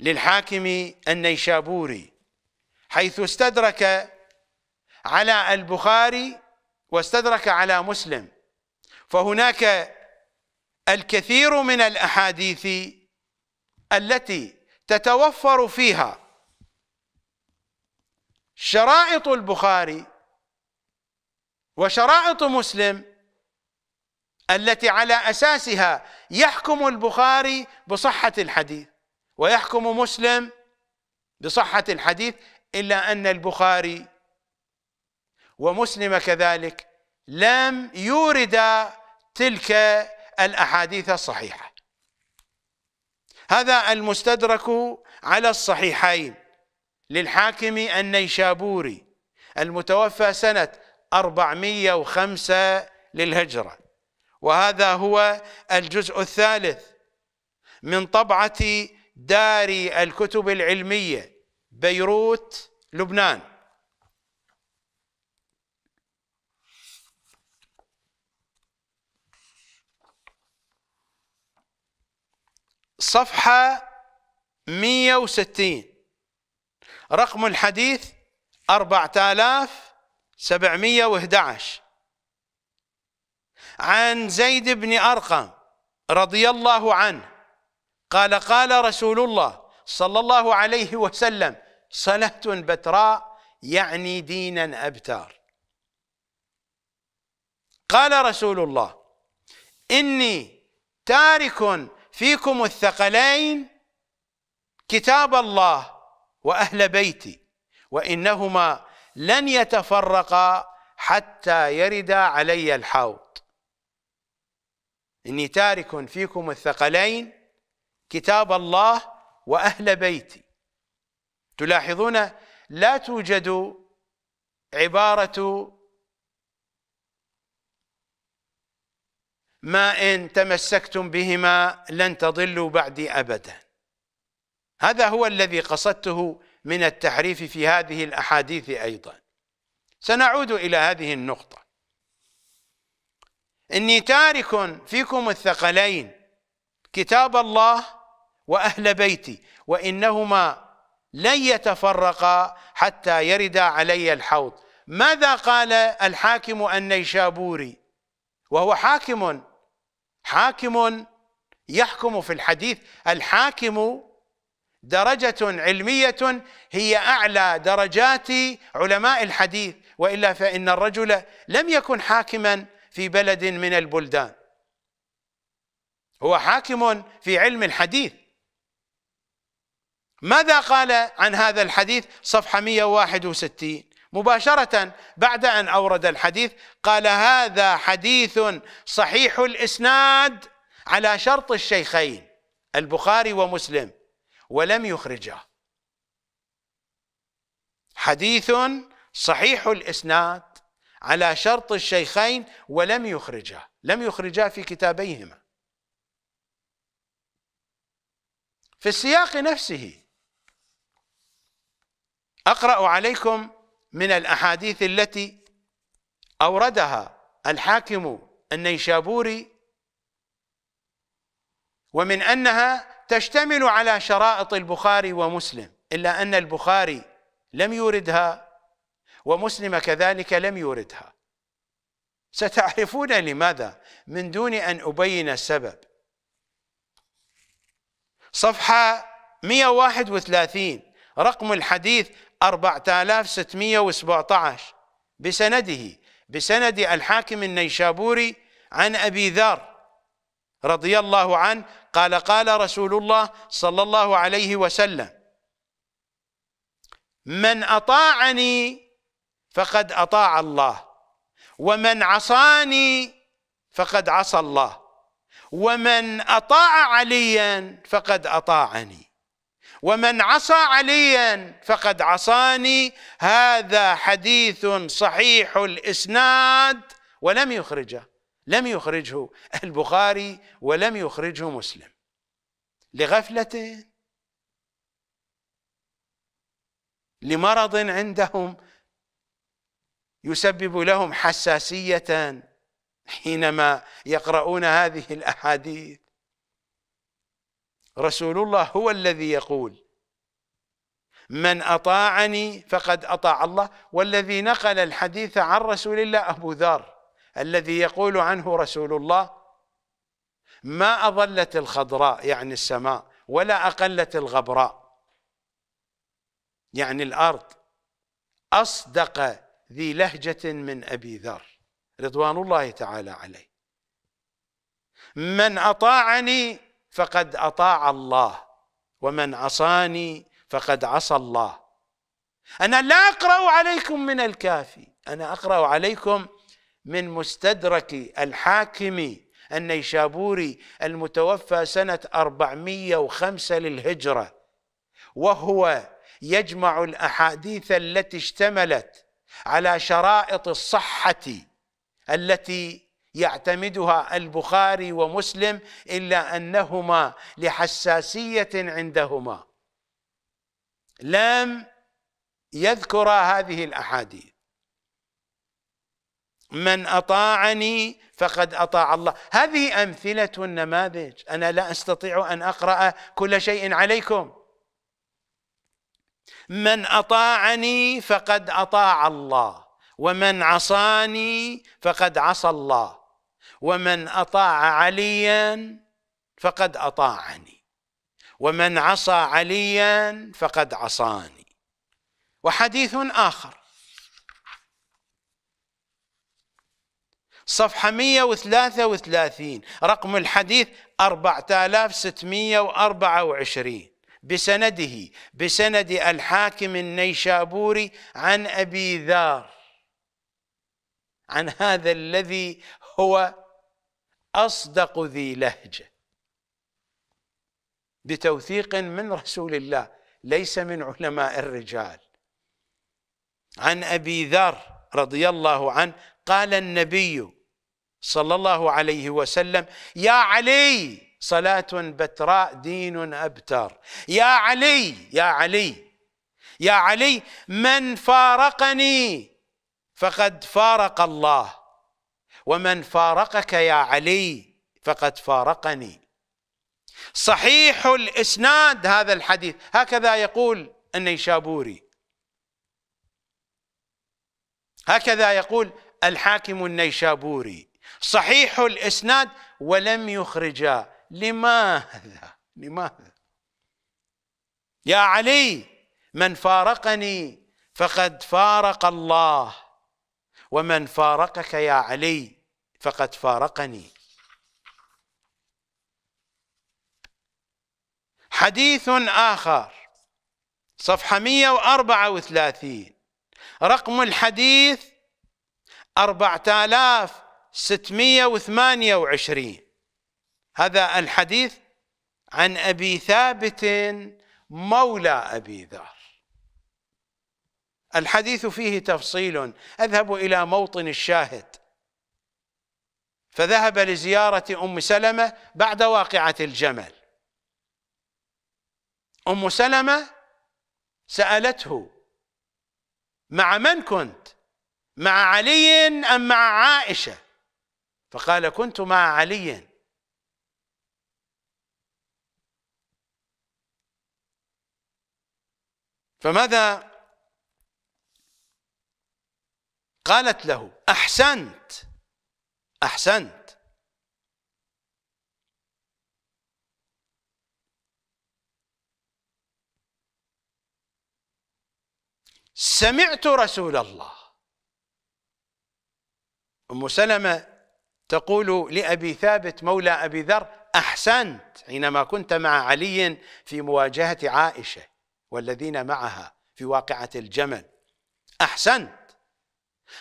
للحاكم النيشابوري حيث استدرك على البخاري واستدرك على مسلم فهناك الكثير من الاحاديث التي تتوفر فيها شرائط البخاري وشرائط مسلم التي على اساسها يحكم البخاري بصحه الحديث ويحكم مسلم بصحه الحديث الا ان البخاري ومسلم كذلك لم يوردا تلك الأحاديث الصحيحة هذا المستدرك على الصحيحين للحاكم النيشابوري المتوفى سنة 405 للهجرة وهذا هو الجزء الثالث من طبعة دار الكتب العلمية بيروت لبنان صفحة 160 رقم الحديث 4711 عن زيد بن أرقم رضي الله عنه قال قال رسول الله صلى الله عليه وسلم صلاة بتراء يعني دينا أبتار قال رسول الله إني تارك فيكم الثقلين كتاب الله واهل بيتي وانهما لن يتفرقا حتى يردا علي الحوض اني تارك فيكم الثقلين كتاب الله واهل بيتي تلاحظون لا توجد عباره ما إن تمسكتم بهما لن تضلوا بعدي أبدا هذا هو الذي قصدته من التحريف في هذه الأحاديث أيضا سنعود إلى هذه النقطة إني تارك فيكم الثقلين كتاب الله وأهل بيتي وإنهما لن يتفرقا حتى يردا علي الحوض ماذا قال الحاكم النيشابوري وهو حاكم حاكم يحكم في الحديث الحاكم درجة علمية هي أعلى درجات علماء الحديث وإلا فإن الرجل لم يكن حاكما في بلد من البلدان هو حاكم في علم الحديث ماذا قال عن هذا الحديث صفحة 161 مباشرة بعد أن أورد الحديث قال هذا حديث صحيح الإسناد على شرط الشيخين البخاري ومسلم ولم يخرجه حديث صحيح الإسناد على شرط الشيخين ولم يخرجه لم يخرجه في كتابيهما في السياق نفسه أقرأ عليكم من الأحاديث التي أوردها الحاكم النيشابوري ومن أنها تشتمل على شرائط البخاري ومسلم إلا أن البخاري لم يوردها ومسلم كذلك لم يوردها ستعرفون لماذا من دون أن أبين السبب صفحة 131 رقم الحديث 4617 بسنده بسند الحاكم النيشابوري عن أبي ذر رضي الله عنه قال قال رسول الله صلى الله عليه وسلم من أطاعني فقد أطاع الله ومن عصاني فقد عصى الله ومن أطاع عليا فقد أطاعني ومن عصى عليا فقد عصاني هذا حديث صحيح الاسناد ولم يخرجه لم يخرجه البخاري ولم يخرجه مسلم لغفله لمرض عندهم يسبب لهم حساسيه حينما يقرؤون هذه الاحاديث رسول الله هو الذي يقول من أطاعني فقد أطاع الله والذي نقل الحديث عن رسول الله أبو ذر الذي يقول عنه رسول الله ما أظلت الخضراء يعني السماء ولا أقلت الغبراء يعني الأرض أصدق ذي لهجة من أبي ذر رضوان الله تعالى عليه من أطاعني فقد اطاع الله ومن عصاني فقد عصى الله انا لا اقرا عليكم من الكافي انا اقرا عليكم من مستدرك الحاكم النيشابوري المتوفى سنه 405 للهجره وهو يجمع الاحاديث التي اشتملت على شرائط الصحه التي يعتمدها البخاري ومسلم الا انهما لحساسيه عندهما لم يذكرا هذه الاحاديث من اطاعني فقد اطاع الله هذه امثله النماذج انا لا استطيع ان اقرا كل شيء عليكم من اطاعني فقد اطاع الله ومن عصاني فقد عصى الله ومن اطاع عليا فقد اطاعني ومن عصى عليا فقد عصاني وحديث اخر صفحة 133 رقم الحديث 4624 بسنده بسند الحاكم النيشابوري عن أبي ذار عن هذا الذي هو أصدق ذي لهجة بتوثيق من رسول الله ليس من علماء الرجال عن أبي ذر رضي الله عنه قال النبي صلى الله عليه وسلم يا علي صلاة بتراء دين أبتر يا علي يا علي يا علي من فارقني فقد فارق الله ومن فارقك يا علي فقد فارقني صحيح الاسناد هذا الحديث هكذا يقول النيشابوري هكذا يقول الحاكم النيشابوري صحيح الاسناد ولم يخرجا لماذا لماذا يا علي من فارقني فقد فارق الله ومن فارقك يا علي فقد فارقني حديث آخر صفحة 134 رقم الحديث 4628 هذا الحديث عن أبي ثابت مولى أبي ذر الحديث فيه تفصيل أذهب إلى موطن الشاهد فذهب لزيارة أم سلمة بعد واقعة الجمل أم سلمة سألته مع من كنت مع علي أم مع عائشة فقال كنت مع علي فماذا قالت له أحسنت أحسنت سمعت رسول الله أم سلمة تقول لأبي ثابت مولى أبي ذر أحسنت حينما كنت مع علي في مواجهة عائشة والذين معها في واقعة الجمل أحسنت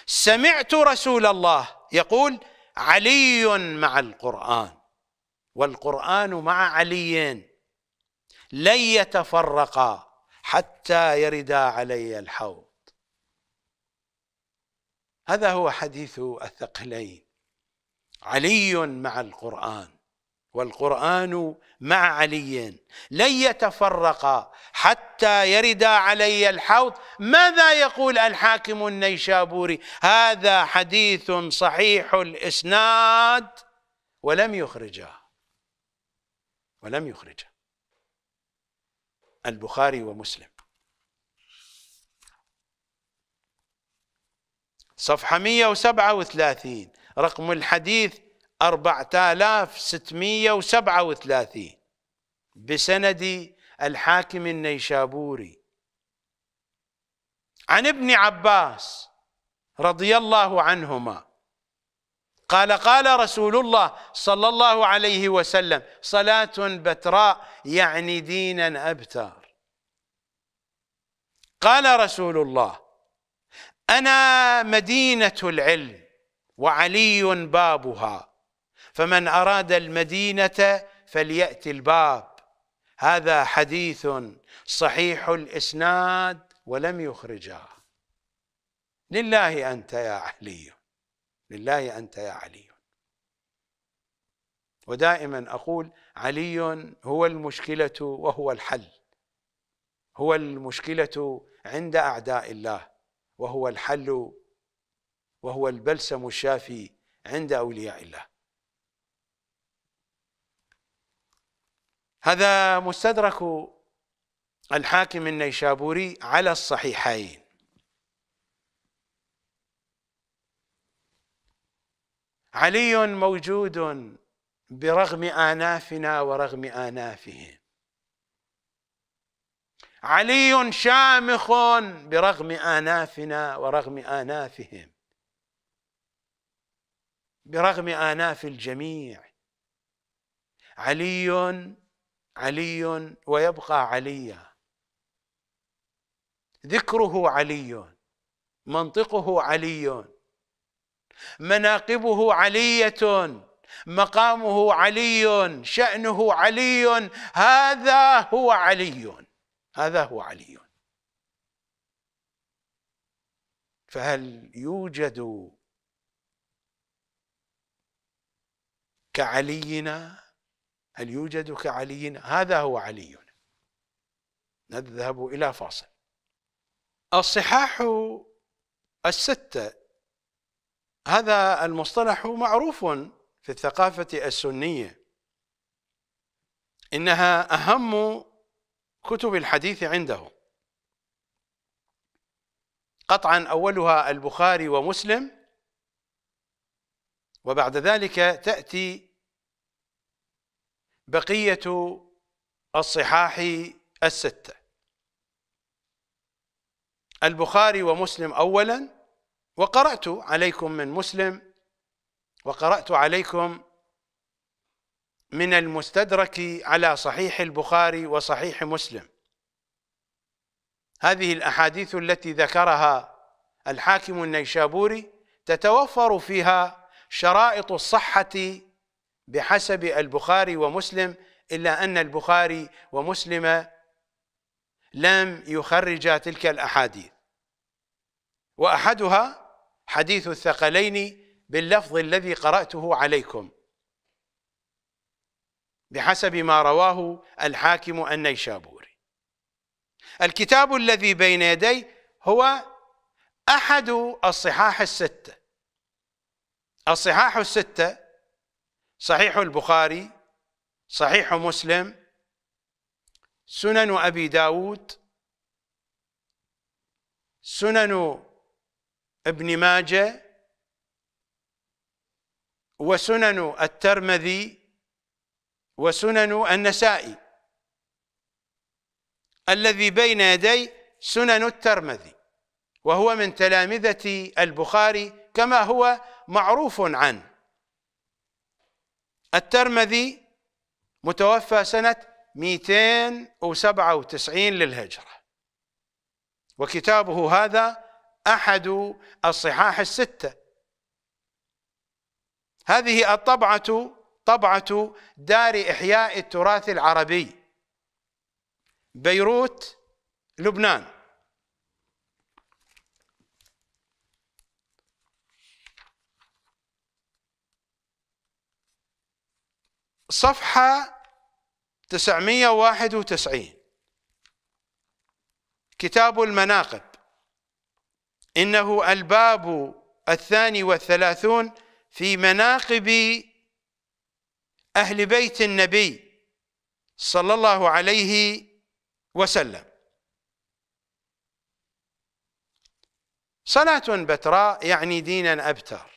سمعت رسول الله يقول علي مع القرآن والقرآن مع علي لن يتفرقا حتى يردا علي الحوض هذا هو حديث الثقلين علي مع القرآن والقرآن مع علي لن يتفرقا حتى يردا علي الحوض ماذا يقول الحاكم النيشابوري هذا حديث صحيح الإسناد ولم يخرجه ولم يخرجه البخاري ومسلم صفحة 137 رقم الحديث 4637 بسند الحاكم النيشابوري عن ابن عباس رضي الله عنهما قال قال رسول الله صلى الله عليه وسلم صلاة بتراء يعني دينا أبتر قال رسول الله أنا مدينة العلم وعلي بابها فمن أراد المدينة فليأتي الباب هذا حديث صحيح الإسناد ولم يخرجاه لله أنت يا علي لله أنت يا علي ودائما أقول علي هو المشكلة وهو الحل هو المشكلة عند أعداء الله وهو الحل وهو البلسم الشافي عند أولياء الله هذا مستدرك الحاكم النيشابوري على الصحيحين علي موجود برغم آنافنا ورغم آنافهم علي شامخ برغم آنافنا ورغم آنافهم برغم آناف الجميع علي علي ويبقى عليا ذكره علي منطقه علي مناقبه عليه مقامه علي شأنه علي هذا هو علي هذا هو علي فهل يوجد كعلينا هل يوجد كعلي هذا هو علي نذهب إلى فاصل الصحاح الستة هذا المصطلح معروف في الثقافة السنية إنها أهم كتب الحديث عنده قطعا أولها البخاري ومسلم وبعد ذلك تأتي بقية الصحاح الستة البخاري ومسلم أولا وقرأت عليكم من مسلم وقرأت عليكم من المستدرك على صحيح البخاري وصحيح مسلم هذه الأحاديث التي ذكرها الحاكم النيشابوري تتوفر فيها شرائط الصحة بحسب البخاري ومسلم إلا أن البخاري ومسلم لم يخرجا تلك الأحاديث وأحدها حديث الثقلين باللفظ الذي قرأته عليكم بحسب ما رواه الحاكم النيشابوري الكتاب الذي بين يدي هو أحد الصحاح الستة الصحاح الستة صحيح البخاري صحيح مسلم سنن أبي داود سنن ابن ماجه وسنن الترمذي وسنن النسائي الذي بين يدي سنن الترمذي وهو من تلامذة البخاري كما هو معروف عنه الترمذي متوفى سنة 297 للهجرة وكتابه هذا أحد الصحاح الستة هذه الطبعة طبعة دار إحياء التراث العربي بيروت لبنان صفحة 991 كتاب المناقب إنه الباب الثاني والثلاثون في مناقب أهل بيت النبي صلى الله عليه وسلم صلاة بتراء يعني دينا أبتر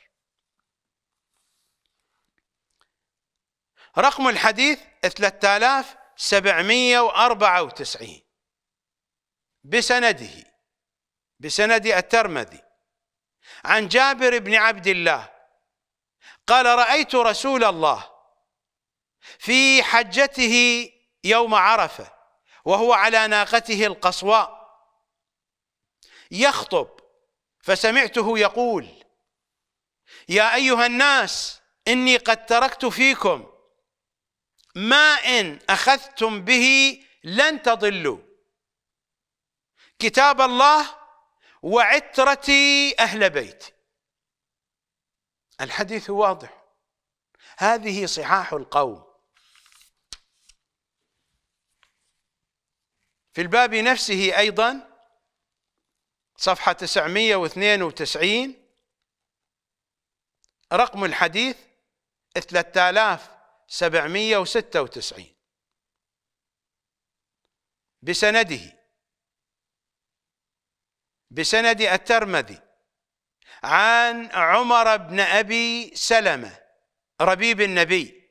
رقم الحديث 3794 بسنده بسند الترمذي عن جابر بن عبد الله قال رأيت رسول الله في حجته يوم عرفة وهو على ناقته القصواء يخطب فسمعته يقول يا أيها الناس إني قد تركت فيكم ما إن أخذتم به لن تضلوا كتاب الله وعترتي أهل بيتي الحديث واضح هذه صحاح القوم في الباب نفسه أيضا صفحة 992 رقم الحديث 3000 796 بسنده بسند الترمذي عن عمر بن أبي سلمة ربيب النبي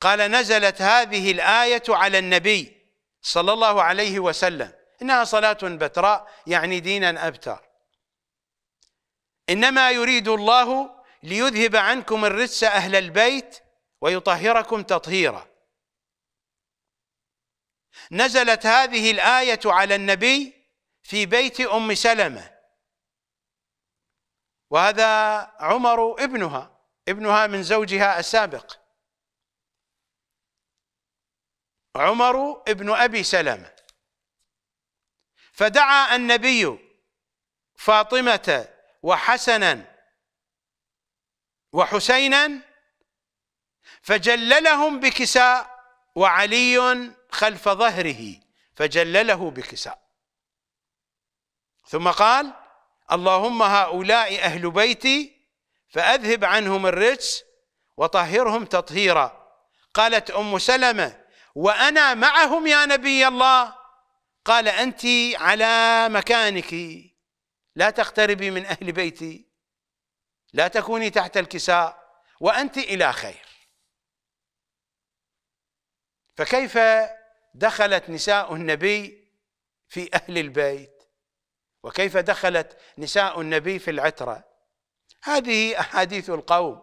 قال نزلت هذه الآية على النبي صلى الله عليه وسلم إنها صلاة بتراء يعني دينا أبتر إنما يريد الله ليذهب عنكم الرجس أهل البيت ويطهركم تطهيرا نزلت هذه الآية على النبي في بيت أم سلمة وهذا عمر ابنها ابنها من زوجها السابق عمر ابن أبي سلمة فدعا النبي فاطمة وحسنا وحسينا فجللهم بكساء وعلي خلف ظهره فجلله بكساء ثم قال اللهم هؤلاء أهل بيتي فأذهب عنهم الرجس وطهرهم تطهيرا قالت أم سلمة وأنا معهم يا نبي الله قال أنت على مكانك لا تقتربي من أهل بيتي لا تكوني تحت الكساء وأنت إلى خير فكيف دخلت نساء النبي في أهل البيت وكيف دخلت نساء النبي في العترة هذه أحاديث القوم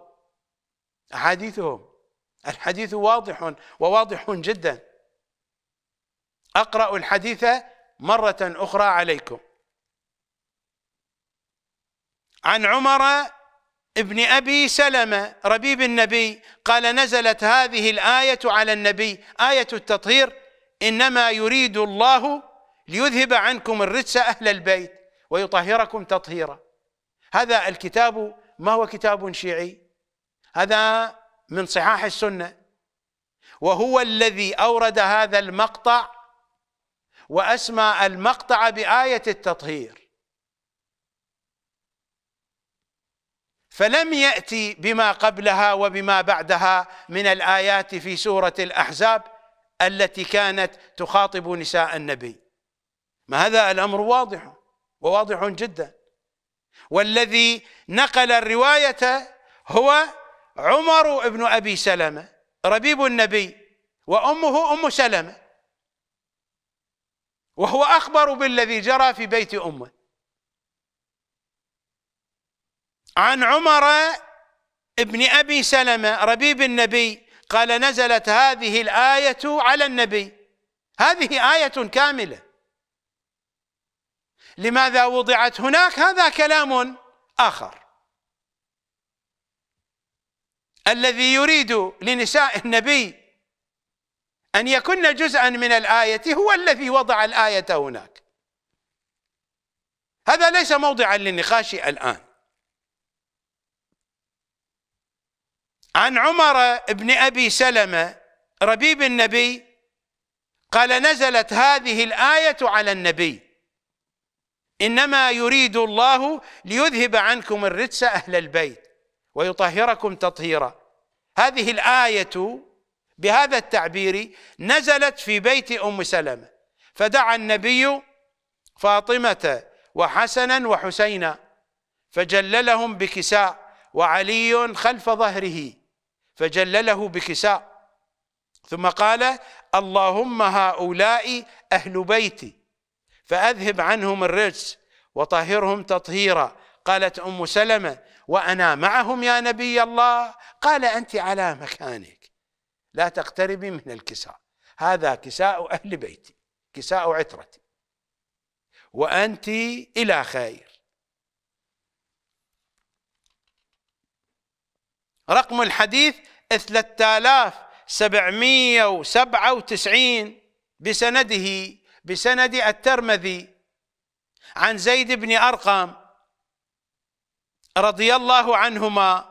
أحاديثهم الحديث واضح وواضح جدا أقرأ الحديث مرة أخرى عليكم عن عمر ابن ابي سلمه ربيب النبي قال نزلت هذه الايه على النبي ايه التطهير انما يريد الله ليذهب عنكم الرجس اهل البيت ويطهركم تطهيرا هذا الكتاب ما هو كتاب شيعي هذا من صحاح السنه وهو الذي اورد هذا المقطع واسمى المقطع بايه التطهير فلم ياتي بما قبلها وبما بعدها من الايات في سوره الاحزاب التي كانت تخاطب نساء النبي ما هذا الامر واضح وواضح جدا والذي نقل الروايه هو عمر بن ابي سلمه ربيب النبي وامه ام سلمه وهو اخبر بالذي جرى في بيت امه عن عمر ابن أبي سلمة ربيب النبي قال نزلت هذه الآية على النبي هذه آية كاملة لماذا وضعت هناك هذا كلام آخر الذي يريد لنساء النبي أن يكن جزءا من الآية هو الذي وضع الآية هناك هذا ليس موضعا للنقاش الآن عن عمر بن أبي سلمة ربيب النبي قال نزلت هذه الآية على النبي إنما يريد الله ليذهب عنكم الرجس أهل البيت ويطهركم تطهيرا هذه الآية بهذا التعبير نزلت في بيت أم سلمة فدعا النبي فاطمة وحسنا وحسينا فجللهم بكساء وعلي خلف ظهره فجلله بكساء ثم قال اللهم هؤلاء أهل بيتي فأذهب عنهم الرجس وطهرهم تطهيرا قالت أم سلمة وأنا معهم يا نبي الله قال أنت على مكانك لا تقتربي من الكساء هذا كساء أهل بيتي كساء عترتي وأنت إلى خير رقم الحديث 3797 بسنده بسند الترمذي عن زيد بن أرقم رضي الله عنهما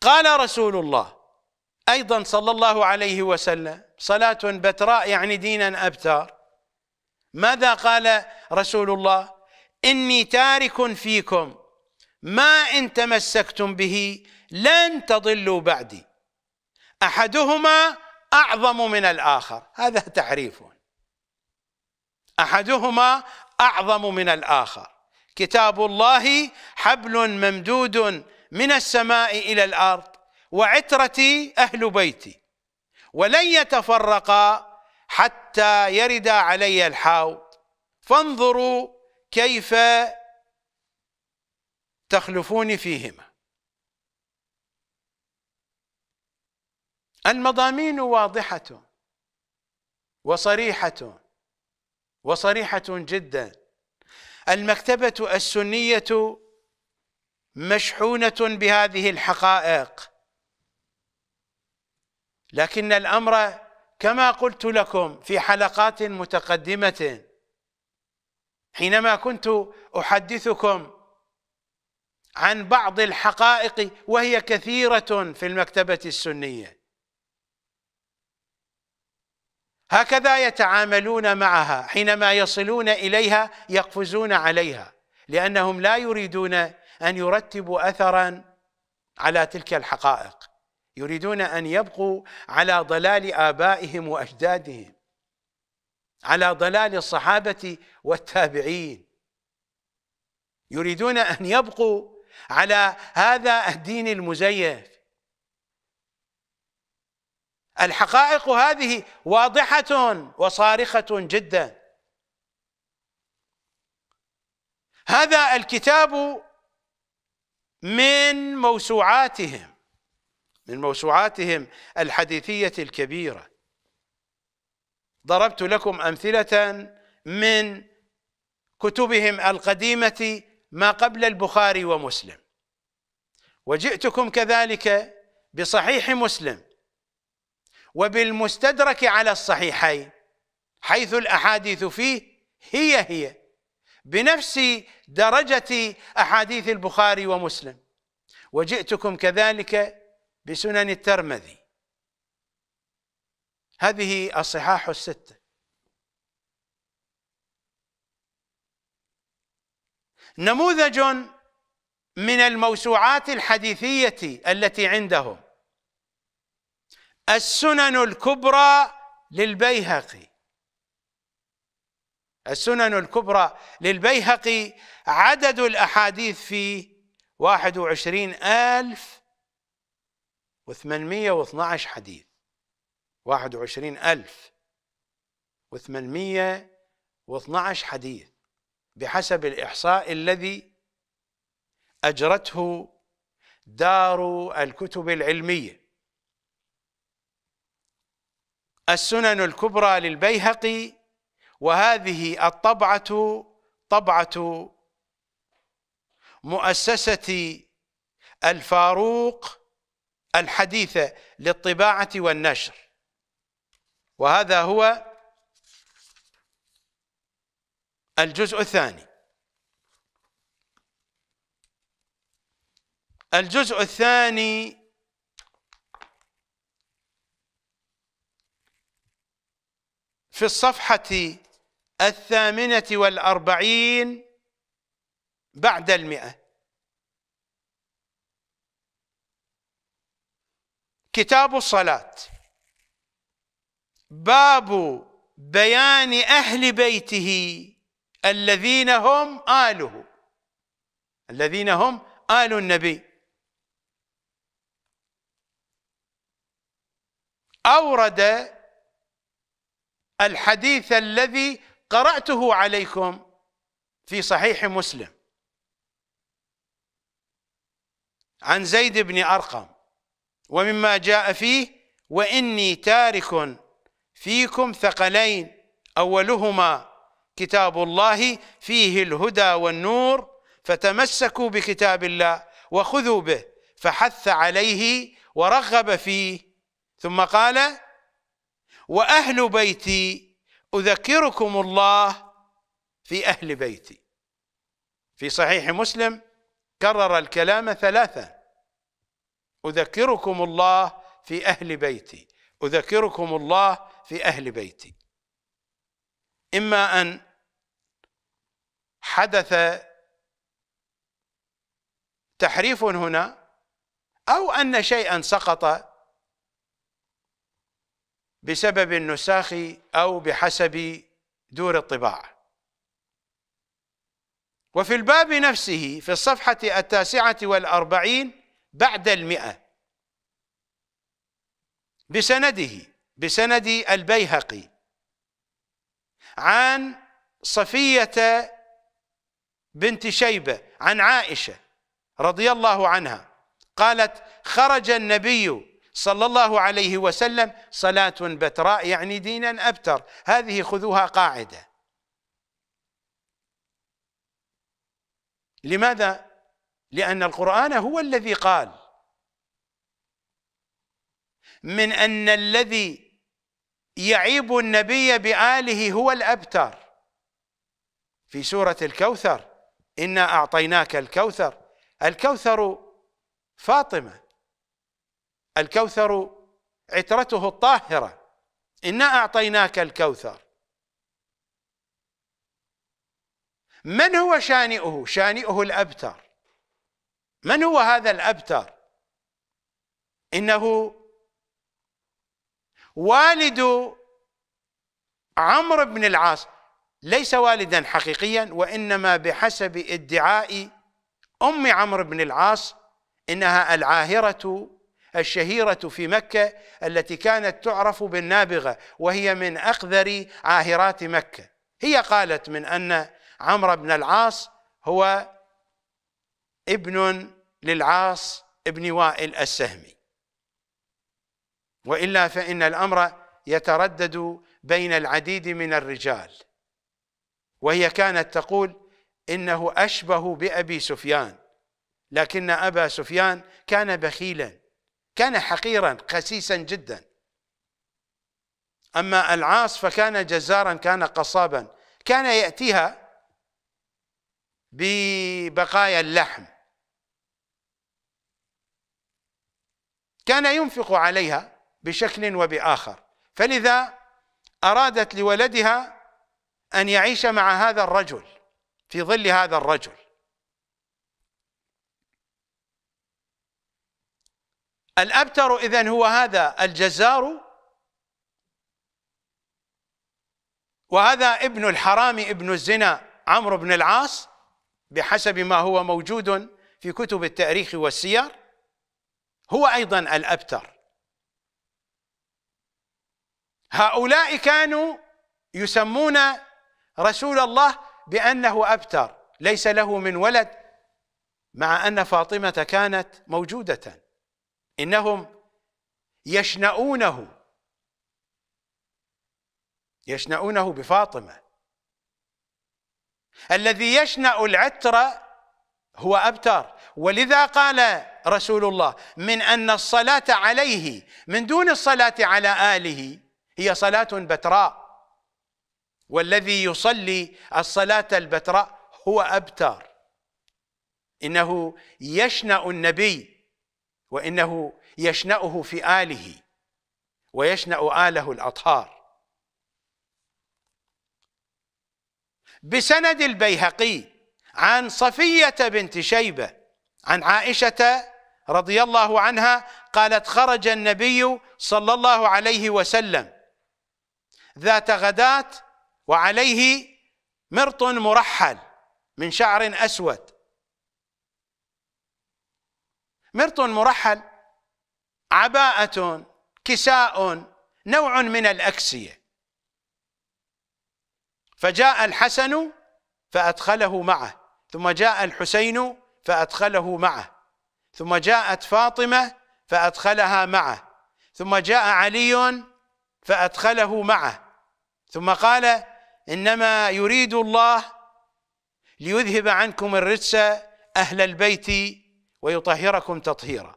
قال رسول الله أيضا صلى الله عليه وسلم صلاة بتراء يعني دينا أبتار ماذا قال رسول الله إني تارك فيكم ما إن تمسكتم به لن تضلوا بعدي أحدهما أعظم من الآخر هذا تعريف أحدهما أعظم من الآخر كتاب الله حبل ممدود من السماء إلى الأرض وعترتي أهل بيتي ولن يتفرقا حتى حتى يرد علي الحوض فانظروا كيف تخلفون فيهما المضامين واضحة وصريحة وصريحة جدا المكتبة السنية مشحونة بهذه الحقائق لكن الأمر كما قلت لكم في حلقات متقدمة حينما كنت أحدثكم عن بعض الحقائق وهي كثيرة في المكتبة السنية هكذا يتعاملون معها حينما يصلون إليها يقفزون عليها لأنهم لا يريدون أن يرتبوا أثرا على تلك الحقائق يريدون ان يبقوا على ضلال ابائهم واجدادهم على ضلال الصحابه والتابعين يريدون ان يبقوا على هذا الدين المزيف الحقائق هذه واضحه وصارخه جدا هذا الكتاب من موسوعاتهم من موسوعاتهم الحديثية الكبيرة ضربت لكم أمثلة من كتبهم القديمة ما قبل البخاري ومسلم وجئتكم كذلك بصحيح مسلم وبالمستدرك على الصحيحين حيث الأحاديث فيه هي هي بنفس درجة أحاديث البخاري ومسلم وجئتكم كذلك بسنن الترمذي هذه الصحاح الستة نموذج من الموسوعات الحديثية التي عندهم السنن الكبرى للبيهقي السنن الكبرى للبيهقي عدد الأحاديث فيه واحد وعشرين ألف و812 حديث و812 حديث بحسب الإحصاء الذي أجرته دار الكتب العلمية السنن الكبرى للبيهقي وهذه الطبعة طبعة مؤسسة الفاروق الحديثة للطباعة والنشر وهذا هو الجزء الثاني الجزء الثاني في الصفحة الثامنة والأربعين بعد المئة كتاب الصلاة باب بيان أهل بيته الذين هم آله الذين هم آل النبي أورد الحديث الذي قرأته عليكم في صحيح مسلم عن زيد بن أرقم ومما جاء فيه واني تارك فيكم ثقلين اولهما كتاب الله فيه الهدى والنور فتمسكوا بكتاب الله وخذوا به فحث عليه ورغب فيه ثم قال واهل بيتي اذكركم الله في اهل بيتي في صحيح مسلم كرر الكلام ثلاثه اذكركم الله في اهل بيتي اذكركم الله في اهل بيتي اما ان حدث تحريف هنا او ان شيئا سقط بسبب النساخ او بحسب دور الطباعه وفي الباب نفسه في الصفحه التاسعه والاربعين بعد المئة بسنده بسند البيهقي عن صفية بنت شيبة عن عائشة رضي الله عنها قالت خرج النبي صلى الله عليه وسلم صلاة بتراء يعني دينا أبتر هذه خذوها قاعدة لماذا لأن القرآن هو الذي قال من أن الذي يعيب النبي بآله هو الأبتر في سورة الكوثر إنا أعطيناك الكوثر الكوثر فاطمة الكوثر عترته الطاهرة إنا أعطيناك الكوثر من هو شانئه؟ شانئه الأبتر من هو هذا الأبتر إنه والد عمرو بن العاص ليس والدا حقيقيا وإنما بحسب ادعاء أم عمرو بن العاص إنها العاهرة الشهيرة في مكة التي كانت تعرف بالنابغة وهي من أقذر عاهرات مكة هي قالت من أن عمرو بن العاص هو ابن للعاص ابن وائل السهمي وإلا فإن الأمر يتردد بين العديد من الرجال وهي كانت تقول إنه أشبه بأبي سفيان لكن أبا سفيان كان بخيلا كان حقيرا خسيسا جدا أما العاص فكان جزارا كان قصابا كان يأتيها ببقايا اللحم كان ينفق عليها بشكل وبآخر فلذا أرادت لولدها أن يعيش مع هذا الرجل في ظل هذا الرجل الأبتر إذن هو هذا الجزار وهذا ابن الحرام ابن الزنا عمرو بن العاص بحسب ما هو موجود في كتب التاريخ والسير هو ايضا الابتر هؤلاء كانوا يسمون رسول الله بانه ابتر ليس له من ولد مع ان فاطمه كانت موجوده انهم يشنؤونه يشنؤونه بفاطمه الذي يشنأ العتر هو أبتر ولذا قال رسول الله من أن الصلاة عليه من دون الصلاة على آله هي صلاة بتراء والذي يصلي الصلاة البتراء هو أبتر إنه يشنأ النبي وإنه يشنأه في آله ويشنأ آله الأطهار بسند البيهقي عن صفية بنت شيبة عن عائشه رضي الله عنها قالت خرج النبي صلى الله عليه وسلم ذات غداه وعليه مرط مرحل من شعر اسود مرط مرحل عباءه كساء نوع من الاكسيه فجاء الحسن فادخله معه ثم جاء الحسين فأدخله معه ثم جاءت فاطمة فأدخلها معه ثم جاء علي فأدخله معه ثم قال إنما يريد الله ليذهب عنكم الرجس أهل البيت ويطهركم تطهيرا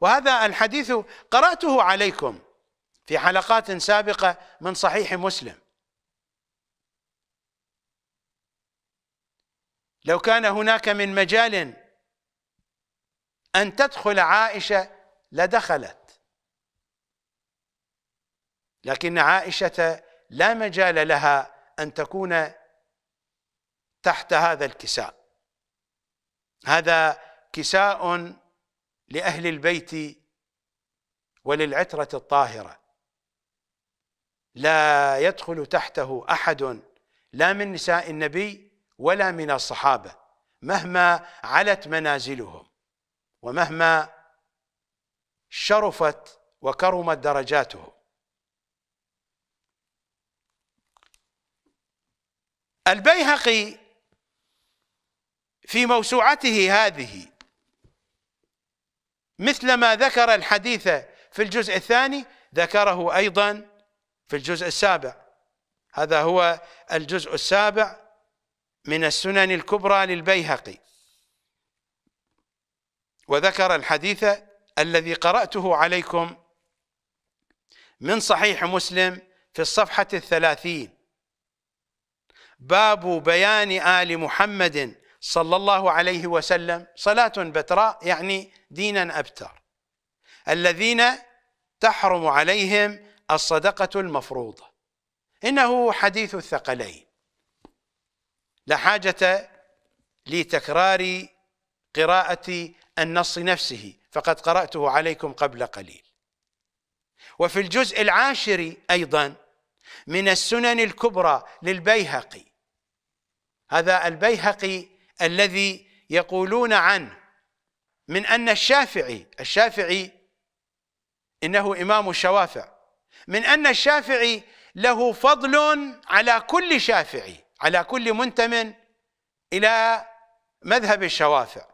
وهذا الحديث قرأته عليكم في حلقات سابقة من صحيح مسلم لو كان هناك من مجال أن تدخل عائشة لدخلت لكن عائشة لا مجال لها أن تكون تحت هذا الكساء هذا كساء لأهل البيت وللعترة الطاهرة لا يدخل تحته أحد لا من نساء النبي ولا من الصحابة مهما علت منازلهم ومهما شرفت وكرمت درجاته البيهقي في موسوعته هذه مثل ما ذكر الحديث في الجزء الثاني ذكره أيضا في الجزء السابع هذا هو الجزء السابع من السنن الكبرى للبيهقي وذكر الحديث الذي قرأته عليكم من صحيح مسلم في الصفحة الثلاثين باب بيان آل محمد صلى الله عليه وسلم صلاة بتراء يعني دينا أبتر الذين تحرم عليهم الصدقة المفروضة إنه حديث الثقلين لا حاجة لتكرار قراءة النص نفسه فقد قرأته عليكم قبل قليل وفي الجزء العاشر أيضا من السنن الكبرى للبيهقي هذا البيهقي الذي يقولون عنه من أن الشافعي الشافعي إنه إمام الشوافع من أن الشافعي له فضل على كل شافعي على كل منتمن إلى مذهب الشوافع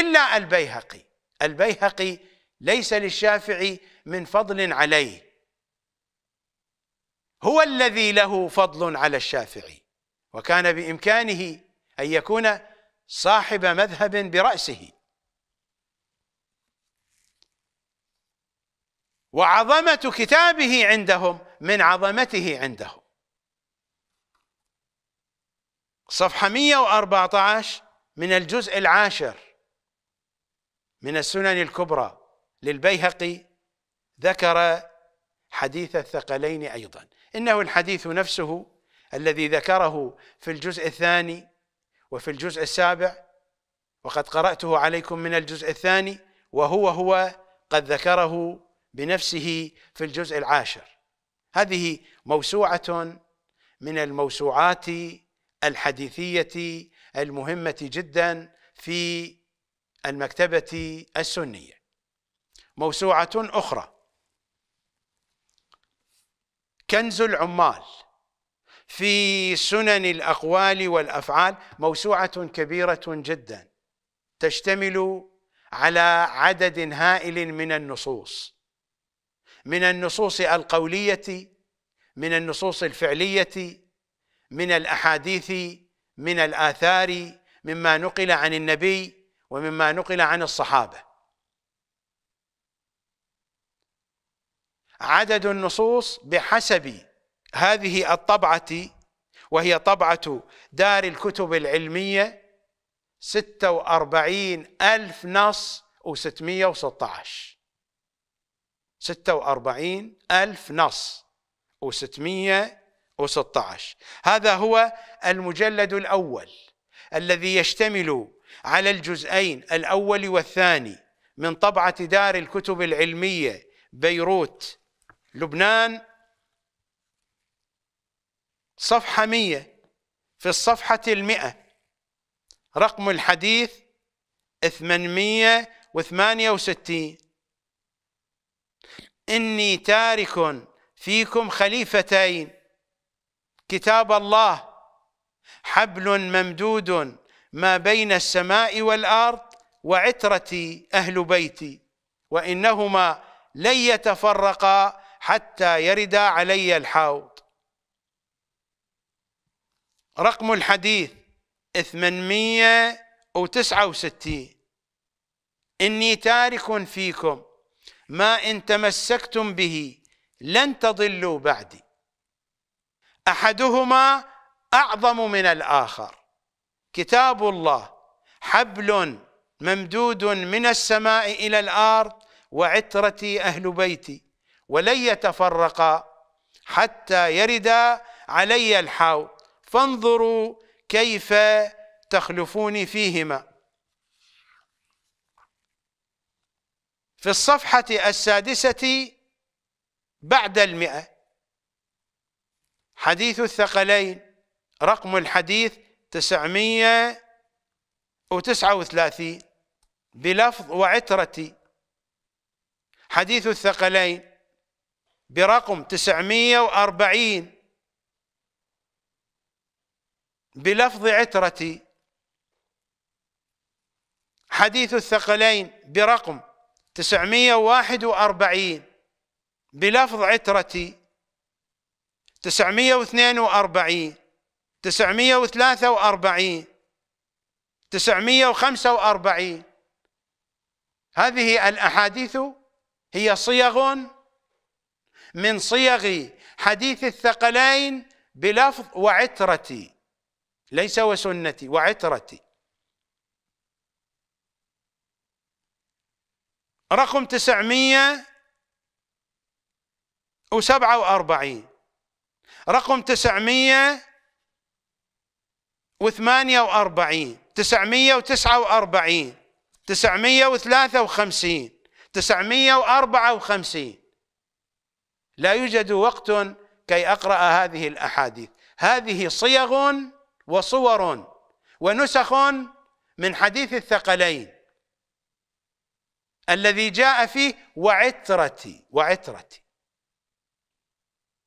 إلا البيهقي البيهقي ليس للشافعي من فضل عليه هو الذي له فضل على الشافعي وكان بإمكانه أن يكون صاحب مذهب برأسه وعظمة كتابه عندهم من عظمته عندهم صفحة 114 من الجزء العاشر من السنن الكبرى للبيهقي ذكر حديث الثقلين ايضا انه الحديث نفسه الذي ذكره في الجزء الثاني وفي الجزء السابع وقد قراته عليكم من الجزء الثاني وهو هو قد ذكره بنفسه في الجزء العاشر هذه موسوعه من الموسوعات الحديثيه المهمه جدا في المكتبة السنية موسوعة أخرى كنز العمال في سنن الأقوال والأفعال موسوعة كبيرة جدا تشتمل على عدد هائل من النصوص من النصوص القولية من النصوص الفعلية من الأحاديث من الآثار مما نقل عن النبي ومما نقل عن الصحابه عدد النصوص بحسب هذه الطبعه وهي طبعه دار الكتب العلميه 46 ألف نص و616 46 ألف نص و616 هذا هو المجلد الأول الذي يشتمل على الجزئين الأول والثاني من طبعة دار الكتب العلمية بيروت لبنان صفحة مية في الصفحة المئة رقم الحديث 868 إني تارك فيكم خليفتين كتاب الله حبل ممدود ما بين السماء والارض وعترتي اهل بيتي وانهما لن يتفرقا حتى يردا علي الحوض رقم الحديث 869 إني تارك فيكم ما إن تمسكتم به لن تضلوا بعدي أحدهما أعظم من الآخر كتاب الله حبل ممدود من السماء إلى الأرض وعترتي أهل بيتي ولن يتفرقا حتى يردا علي الحوض فانظروا كيف تخلفوني فيهما في الصفحة السادسة بعد المئة حديث الثقلين رقم الحديث تسعمية وتسعة وثلاثين بلفظ وعترتي حديث الثقلين برقم تسعمية وأربعين بلفظ عترتي حديث الثقلين برقم تسعمية واحد وأربعين بلفظ عترتي تسعمية واثنين وأربعين تسعمية وثلاثة وأربعين تسعمية وخمسة وأربعين هذه الأحاديث هي صيغ من صيغ حديث الثقلين بلفظ وعترتي ليس وسنتي وعترتي رقم تسعمية وسبعة وأربعين رقم تسعمية وثمانية وأربعين تسعمية وتسعة وأربعين تسعمية وثلاثة وخمسين تسعمية وأربعة وخمسين لا يوجد وقت كي أقرأ هذه الأحاديث هذه صيغ وصور ونسخ من حديث الثقلين الذي جاء فيه وعترتي وعترتي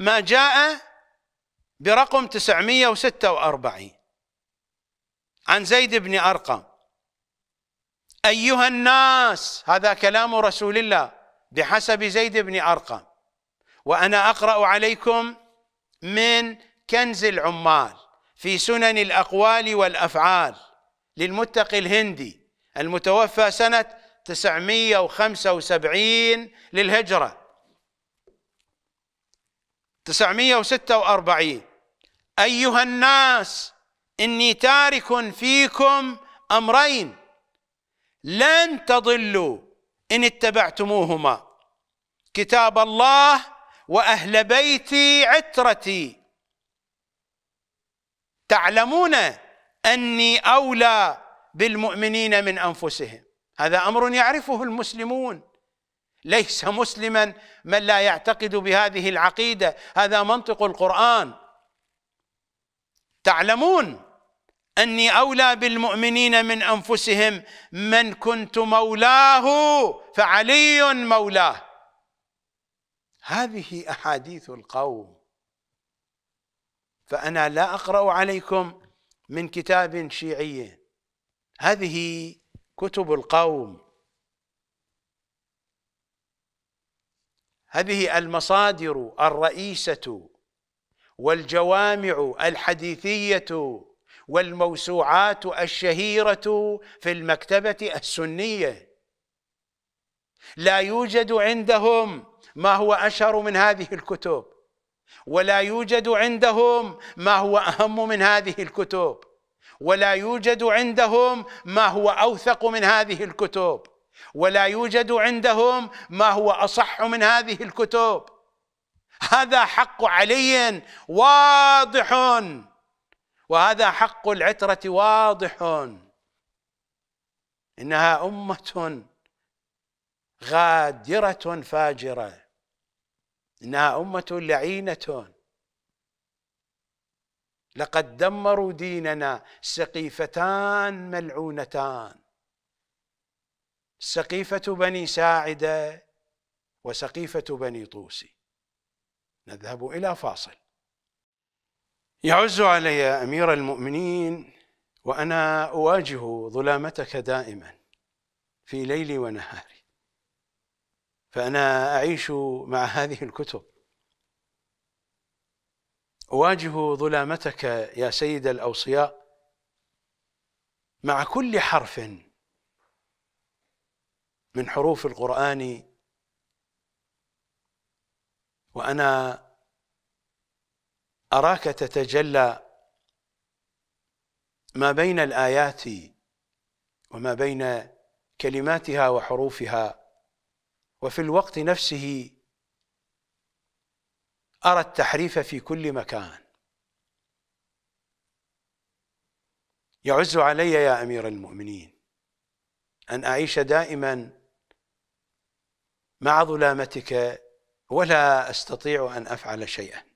ما جاء برقم 946 عن زيد بن أرقم أيها الناس هذا كلام رسول الله بحسب زيد بن أرقم وأنا أقرأ عليكم من كنز العمال في سنن الأقوال والأفعال للمتقي الهندي المتوفى سنة 975 للهجرة 946 أيها الناس إني تارك فيكم أمرين لن تضلوا إن اتبعتموهما كتاب الله وأهل بيتي عترتي تعلمون أني أولى بالمؤمنين من أنفسهم هذا أمر يعرفه المسلمون ليس مسلما من لا يعتقد بهذه العقيده هذا منطق القران تعلمون اني اولى بالمؤمنين من انفسهم من كنت مولاه فعلي مولاه هذه احاديث القوم فانا لا اقرا عليكم من كتاب شيعي هذه كتب القوم هذه المصادر الرئيسة والجوامع الحديثية والموسوعات الشهيرة في المكتبة السنية لا يوجد عندهم ما هو أشهر من هذه الكتب ولا يوجد عندهم ما هو أهم من هذه الكتب ولا يوجد عندهم ما هو أوثق من هذه الكتب ولا يوجد عندهم ما هو اصح من هذه الكتب هذا حق علي واضح وهذا حق العتره واضح انها امه غادره فاجره انها امه لعينه لقد دمروا ديننا سقيفتان ملعونتان سقيفة بني ساعدة وسقيفة بني طوسي نذهب إلى فاصل يعز علي أمير المؤمنين وأنا أواجه ظلامتك دائما في ليلي ونهاري فأنا أعيش مع هذه الكتب أواجه ظلامتك يا سيد الأوصياء مع كل حرف من حروف القرآن وأنا أراك تتجلى ما بين الآيات وما بين كلماتها وحروفها وفي الوقت نفسه أرى التحريف في كل مكان يعز علي يا أمير المؤمنين أن أعيش دائماً مع ظلامتك ولا استطيع ان افعل شيئا